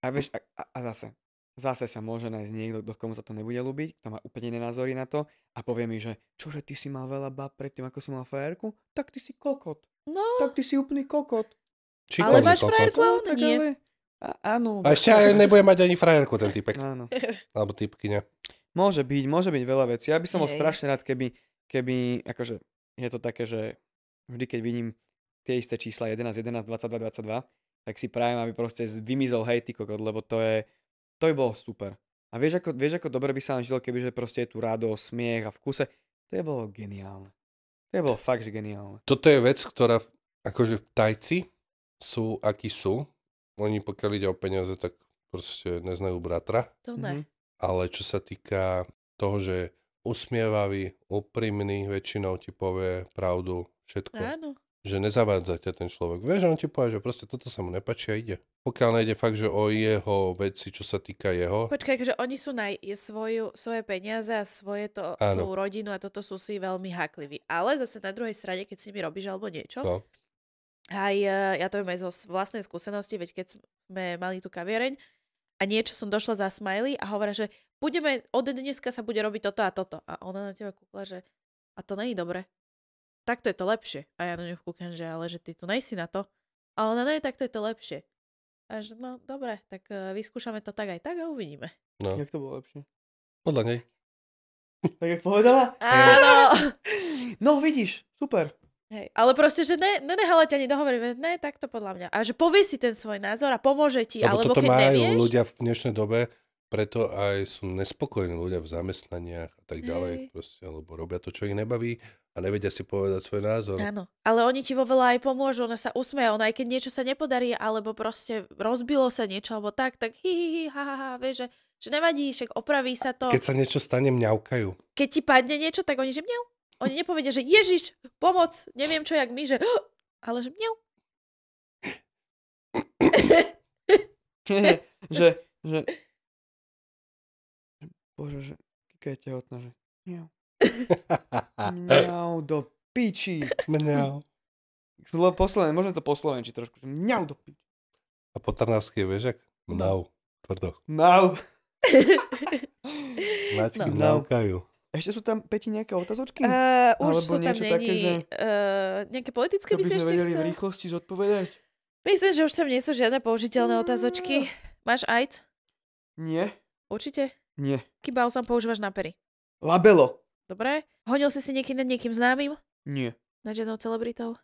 a, vieš, a, a, zase, zase sa môže nájsť niekto, do komu sa to nebude ľúbiť, kto má úplne iné názory na to a povie mi, že čože ty si mal veľa bab predtým, ako som mal frajerku, tak ty si kokot. No. Tak ty si úplný kokot. Či ale máš frajerku, ale no, tak nie. Ale... A, áno. A ešte aj nebude mať ani frajerku ten typek. Áno. Alebo typkyňa. Môže byť, môže byť veľa vecí. Ja by som bol strašne rád, keby, keby, akože je to také, že vždy, keď vidím tie isté čísla 11, 11, 22, 22, tak si prajem, aby proste vymizol hej, ty kokot, lebo to je, to by bolo super. A vieš, ako, vieš, ako dobre by sa vám žilo, keby že proste je tu radosť, smiech a v kuse. To je bolo geniálne. To je bolo fakt, že geniálne. Toto je vec, ktorá, akože v Tajci sú, akí sú. Oni pokiaľ ide o peniaze, tak proste neznajú bratra. To ne. Mhm ale čo sa týka toho, že usmievavý, úprimný, väčšinou ti povie pravdu, všetko. Áno. Že nezavádza ťa ten človek. Vieš, on ti povie, že proste toto sa mu nepačí a ide. Pokiaľ nejde fakt, že o jeho veci, čo sa týka jeho. Počkaj, že akože oni sú na svoju, svoje peniaze a svoje to, áno. tú rodinu a toto sú si veľmi hakliví. Ale zase na druhej strane, keď s nimi robíš alebo niečo, no. Aj ja to viem aj zo vlastnej skúsenosti, veď keď sme mali tú kaviareň, a niečo som došla za smiley a hovorí, že budeme, od dneska sa bude robiť toto a toto. A ona na teba kúkla, že a to není dobre. Takto je to lepšie. A ja na ňu kúkam, že ale že ty tu nejsi na to. A ona ne, takto je to lepšie. A že no dobre, tak uh, vyskúšame to tak aj tak a uvidíme. No. Jak to bolo lepšie? Podľa nej. tak jak povedala? Áno. no vidíš, super. Hej, ale proste, že ne, nenehala ťa ani dohovoriť, ne, takto podľa mňa. A že povie si ten svoj názor a pomôže ti, Lebo alebo toto keď majú nevieš... ľudia v dnešnej dobe, preto aj sú nespokojní ľudia v zamestnaniach a tak ďalej, proste, lebo robia to, čo ich nebaví a nevedia si povedať svoj názor. Áno, ale oni ti vo veľa aj pomôžu, ona sa usmeja, ona aj keď niečo sa nepodarí, alebo proste rozbilo sa niečo, alebo tak, tak hi, hi, hi ha, ha, ha, vieš, že, že nevadí, však opraví sa to. Keď sa niečo stane, mňaukajú. Keď ti padne niečo, tak oni že mňau, oni nepovedia, že Ježiš, pomoc, neviem čo, jak my, že... Ale že mňau. že, že... Bože, že Kika je tehotná, že... Mňau. Mňau do piči. Mňau. Lebo poslovené, môžeme to poslovenčiť trošku. Mňau do piči. A po trnavsky je vieš, Mňau. Tvrdo. Mňau. Mačky no. mňaukajú. Ešte sú tam, Peti, nejaké otázočky? Uh, už Alebo sú tam není, také, že... uh, nejaké politické by, ste si ešte chceli chcel? v rýchlosti zodpovedať? Myslím, že už tam nie sú žiadne použiteľné mm. otázočky. Máš AIDS? Nie. Určite? Nie. Aký balsam používaš na pery? Labelo. Dobre. Honil si si niekým nad niekým známym? Nie. Nad žiadnou celebritou?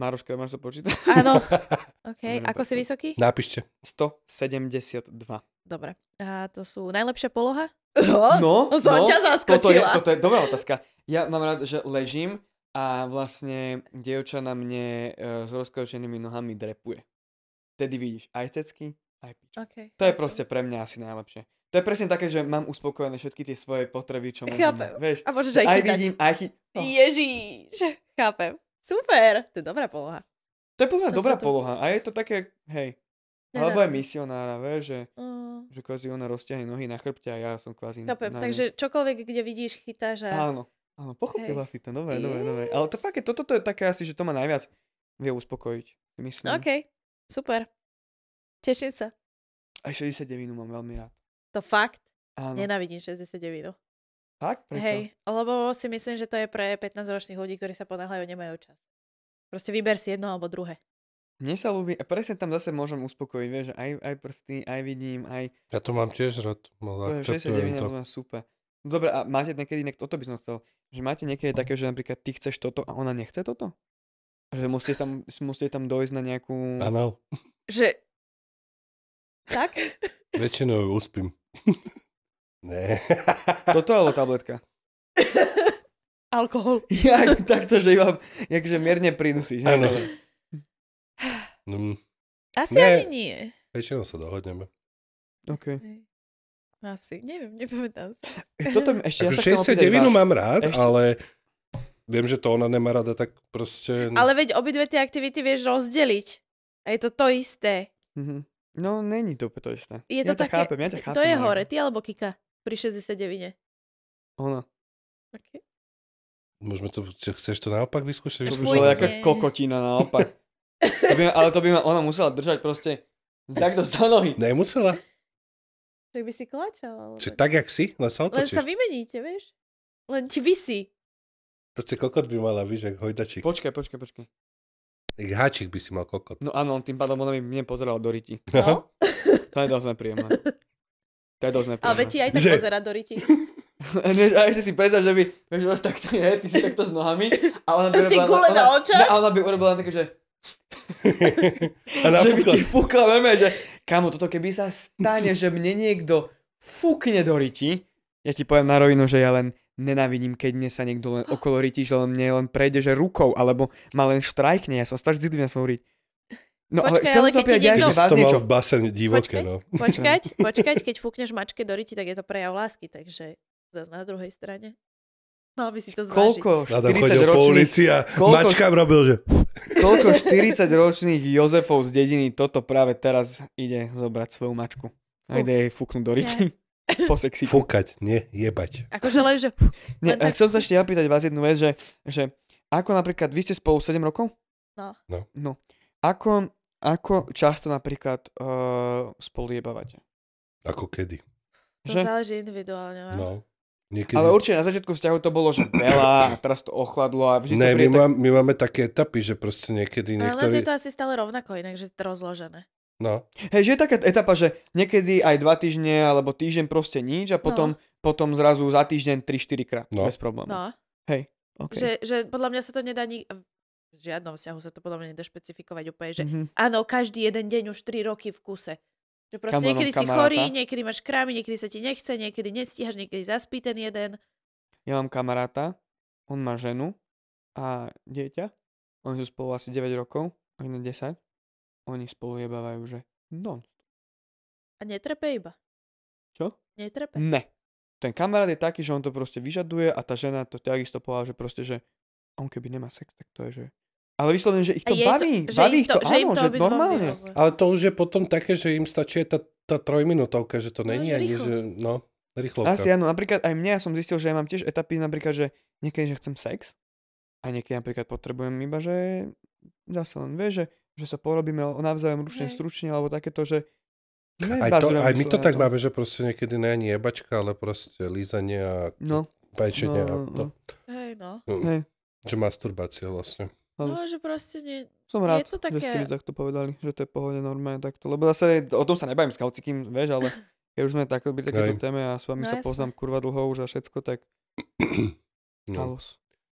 Maroš Kremar sa počíta. Áno. OK. Ako si vysoký? Napíšte. 172. Dobre. A to sú najlepšia poloha? No, no, som no, ťa zaskočila. Toto je, toto je dobrá otázka. Ja mám rád, že ležím a vlastne dievča na mne e, s rozkročenými nohami drepuje. Tedy vidíš aj cecky, aj pič. Okay. To je proste pre mňa asi najlepšie. To je presne také, že mám uspokojené všetky tie svoje potreby, čo Chápem. vieš, a môžeš aj, aj vidím, aj chy... oh. No. Ježíš, chápem. Super, to je dobrá poloha. To je podľa dobrá to... poloha a je to také, hej, alebo aj misionára, vie, že, uh. že kvázi ona rozťahne nohy na chrbte a ja som kvázi... Na, na takže čokoľvek, kde vidíš, chytáš a... Áno, áno, pochopila hey. si to, nové, yes. nové, nové. Ale to fakt je, toto to je také asi, že to ma najviac vie uspokojiť, myslím. OK, super. Teším sa. Aj 69 mám veľmi rád. To fakt? Áno. Nenávidím 69. Fakt? Prečo? Hej, lebo si myslím, že to je pre 15-ročných ľudí, ktorí sa ponáhľajú, nemajú čas. Proste vyber si jedno alebo druhé. Mne sa ľúbi, a presne tam zase môžem uspokojiť, vieš, aj, aj prsty, aj vidím, aj... Ja to mám tiež rád, ale akceptujem to. to. Super. Dobre, a máte niekedy, nek- toto by som chcel, že máte niekedy také, že napríklad ty chceš toto a ona nechce toto? Že musíte tam, musíte tam dojsť na nejakú... Áno. Že... Tak? Väčšinou uspím. ne. toto alebo tabletka? Alkohol. Ja, takto, že iba, jakže mierne prinusíš. Áno. Mm, Asi nie. ani nie. Väčšinou sa dohodneme. OK. Asi, neviem, nepamätám sa. E, toto ešte, ja sa 69 mám rád, ešte? ale viem, že to ona nemá rada, tak proste... No. Ale veď obidve tie aktivity vieš rozdeliť. A je to to isté. Mm-hmm. No, není to úplne to isté. Je ja to také... Chápem, ja ťa chápem, to je no. hore, ty alebo Kika pri 69. Ona. Okay. Môžeme to, chceš to naopak vyskúšať? Vyskúšať. To by kokotina naopak. To by ma, ale to by ma ona musela držať proste takto za nohy. Nemusela. Tak by si klačal. Ale... Čiže tak, jak si, len sa otočíš. Len sa vymeníte, vieš? Len ti vysí. To si kokot by mala, víš, jak hojdačík. Počkaj, počkaj, počkaj. Jak háčik by si mal kokot. No áno, tým pádom ona by mne pozerala do riti. No. no. to je dosť nepríjemné. To je dosť nepríjemné. Ale ti aj tak že... pozera do riti. a ešte si predstav, že by, vieš, takto je, ty si takto s nohami a ona by urobila... Ty na, a ona by urobila také, že... A že by ti fúkla, vieme, že kamo, toto keby sa stane, že mne niekto fúkne do riti, ja ti poviem na rovinu, že ja len nenávidím, keď mne sa niekto len okolo riti, že len mne len prejde, že rukou, alebo ma len štrajkne, ja som strašne citlivý na svoju riť. No počkaj, ale, ale keď ti niekto... to niečo... v base divoké, počkať, no. Počkať, počkať, keď fúkneš mačke do riti, tak je to prejav lásky, takže zase na druhej strane. Mal by si to zvážiť. Koľko 40 ročných... po ulici a koľko, mačkám robil, že... Koľko 40 ročných Jozefov z dediny toto práve teraz ide zobrať svoju mačku. A ide jej fúknúť do ryti. Po sexy. Fúkať, nie, jebať. Akože len, že... Nie, tak... chcem sa ešte ja pýtať vás jednu vec, že, že ako napríklad, vy ste spolu 7 rokov? No. No. no. Ako, ako často napríklad uh, spolu jebávate? Ako kedy? To že? záleží individuálne. No. no. Niekedy... Ale určite na začiatku vzťahu to bolo, že veľa a teraz to ochladlo a vždy ne, to my, tak... mám, my máme také etapy, že proste niekedy niektorí... Ale je to asi stále rovnako inak, že to rozložené. No. Hej, že je taká etapa, že niekedy aj dva týždne alebo týždeň proste nič a no. potom, no. potom zrazu za týždeň 3-4 krát no. bez problémov. No. Hej, okay. že, že podľa mňa sa to nedá ni- v žiadnom vzťahu sa to podľa mňa nedá špecifikovať úplne, že mm-hmm. áno, každý jeden deň už 3 roky v kuse. Že proste Kamarom, niekedy kamaráta. si chorý, niekedy máš krámy, niekedy sa ti nechce, niekedy nestíhaš, niekedy zaspí ten jeden. Ja mám kamaráta, on má ženu a dieťa. Oni sú spolu asi 9 rokov, ak ne 10. Oni spolu jebávajú, že non. A netrepe iba. Čo? Netrepe. Ne. Ten kamarát je taký, že on to proste vyžaduje a tá žena to takisto povedala, že proste, že on keby nemá sex, tak to je, že ale vyslovene, že ich to baví. To, baví ich to, že áno, to že normálne. Bolo. Ale to už je potom také, že im stačí tá, tá trojminútovka, že to no, není no, že ani, že no, rýchlovka. Asi áno, napríklad aj mňa som zistil, že ja mám tiež etapy, napríklad, že niekedy, že chcem sex a niekedy napríklad potrebujem iba, že zase len, vie, že, že sa porobíme navzájom ručne, stručne, alebo takéto, že aj, to, aj my to tak máme, že proste niekedy nie ani jebačka, ale proste lízanie a no. pajčenie no, no, a to. Hej, no. Mm. Hej. Že masturbácia vlastne. No, no že proste nie... Som rád, je to také... že ste mi takto povedali, že to je pohode normálne takto. Lebo zase o tom sa nebavím s kaucikým, vieš, ale keď už sme tak pri takéto téme a s vami no, sa jasne. poznám kurva dlho už a všetko, tak... No.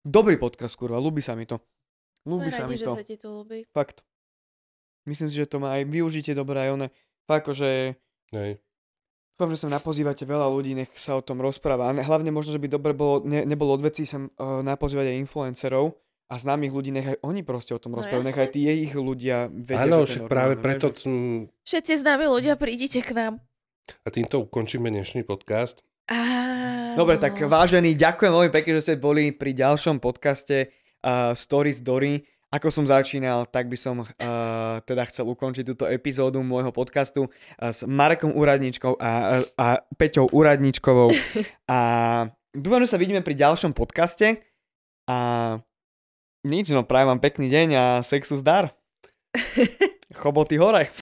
Dobrý podcast, kurva, ľúbi sa mi to. Ľúbi sa radi, mi to. sa ti to ľúbi. Fakt. Myslím si, že to má aj využitie dobré, aj one. Fakt, že... Akože Hej. Dúfam, že sa napozývate veľa ľudí, nech sa o tom rozpráva. A hlavne možno, že by dobre bolo, ne, nebolo odvecí sem uh, napozývať aj influencerov, a známych ľudí, nechaj oni proste o tom no rozprávajú, nechaj aj tí ich ľudia vedia. Áno, však práve no, preto... Neviem. Všetci známi ľudia, prídite k nám. A týmto ukončíme dnešný podcast. A... Dobre, tak no. vážení, ďakujem veľmi pekne, že ste boli pri ďalšom podcaste uh, Stories Dory. Ako som začínal, tak by som uh, teda chcel ukončiť túto epizódu môjho podcastu uh, s Markom Úradničkou a, a Peťou Úradničkovou. A dúfam, že sa vidíme pri ďalšom podcaste. A nič, no prajem vám pekný deň a sexu zdar. Choboty hore.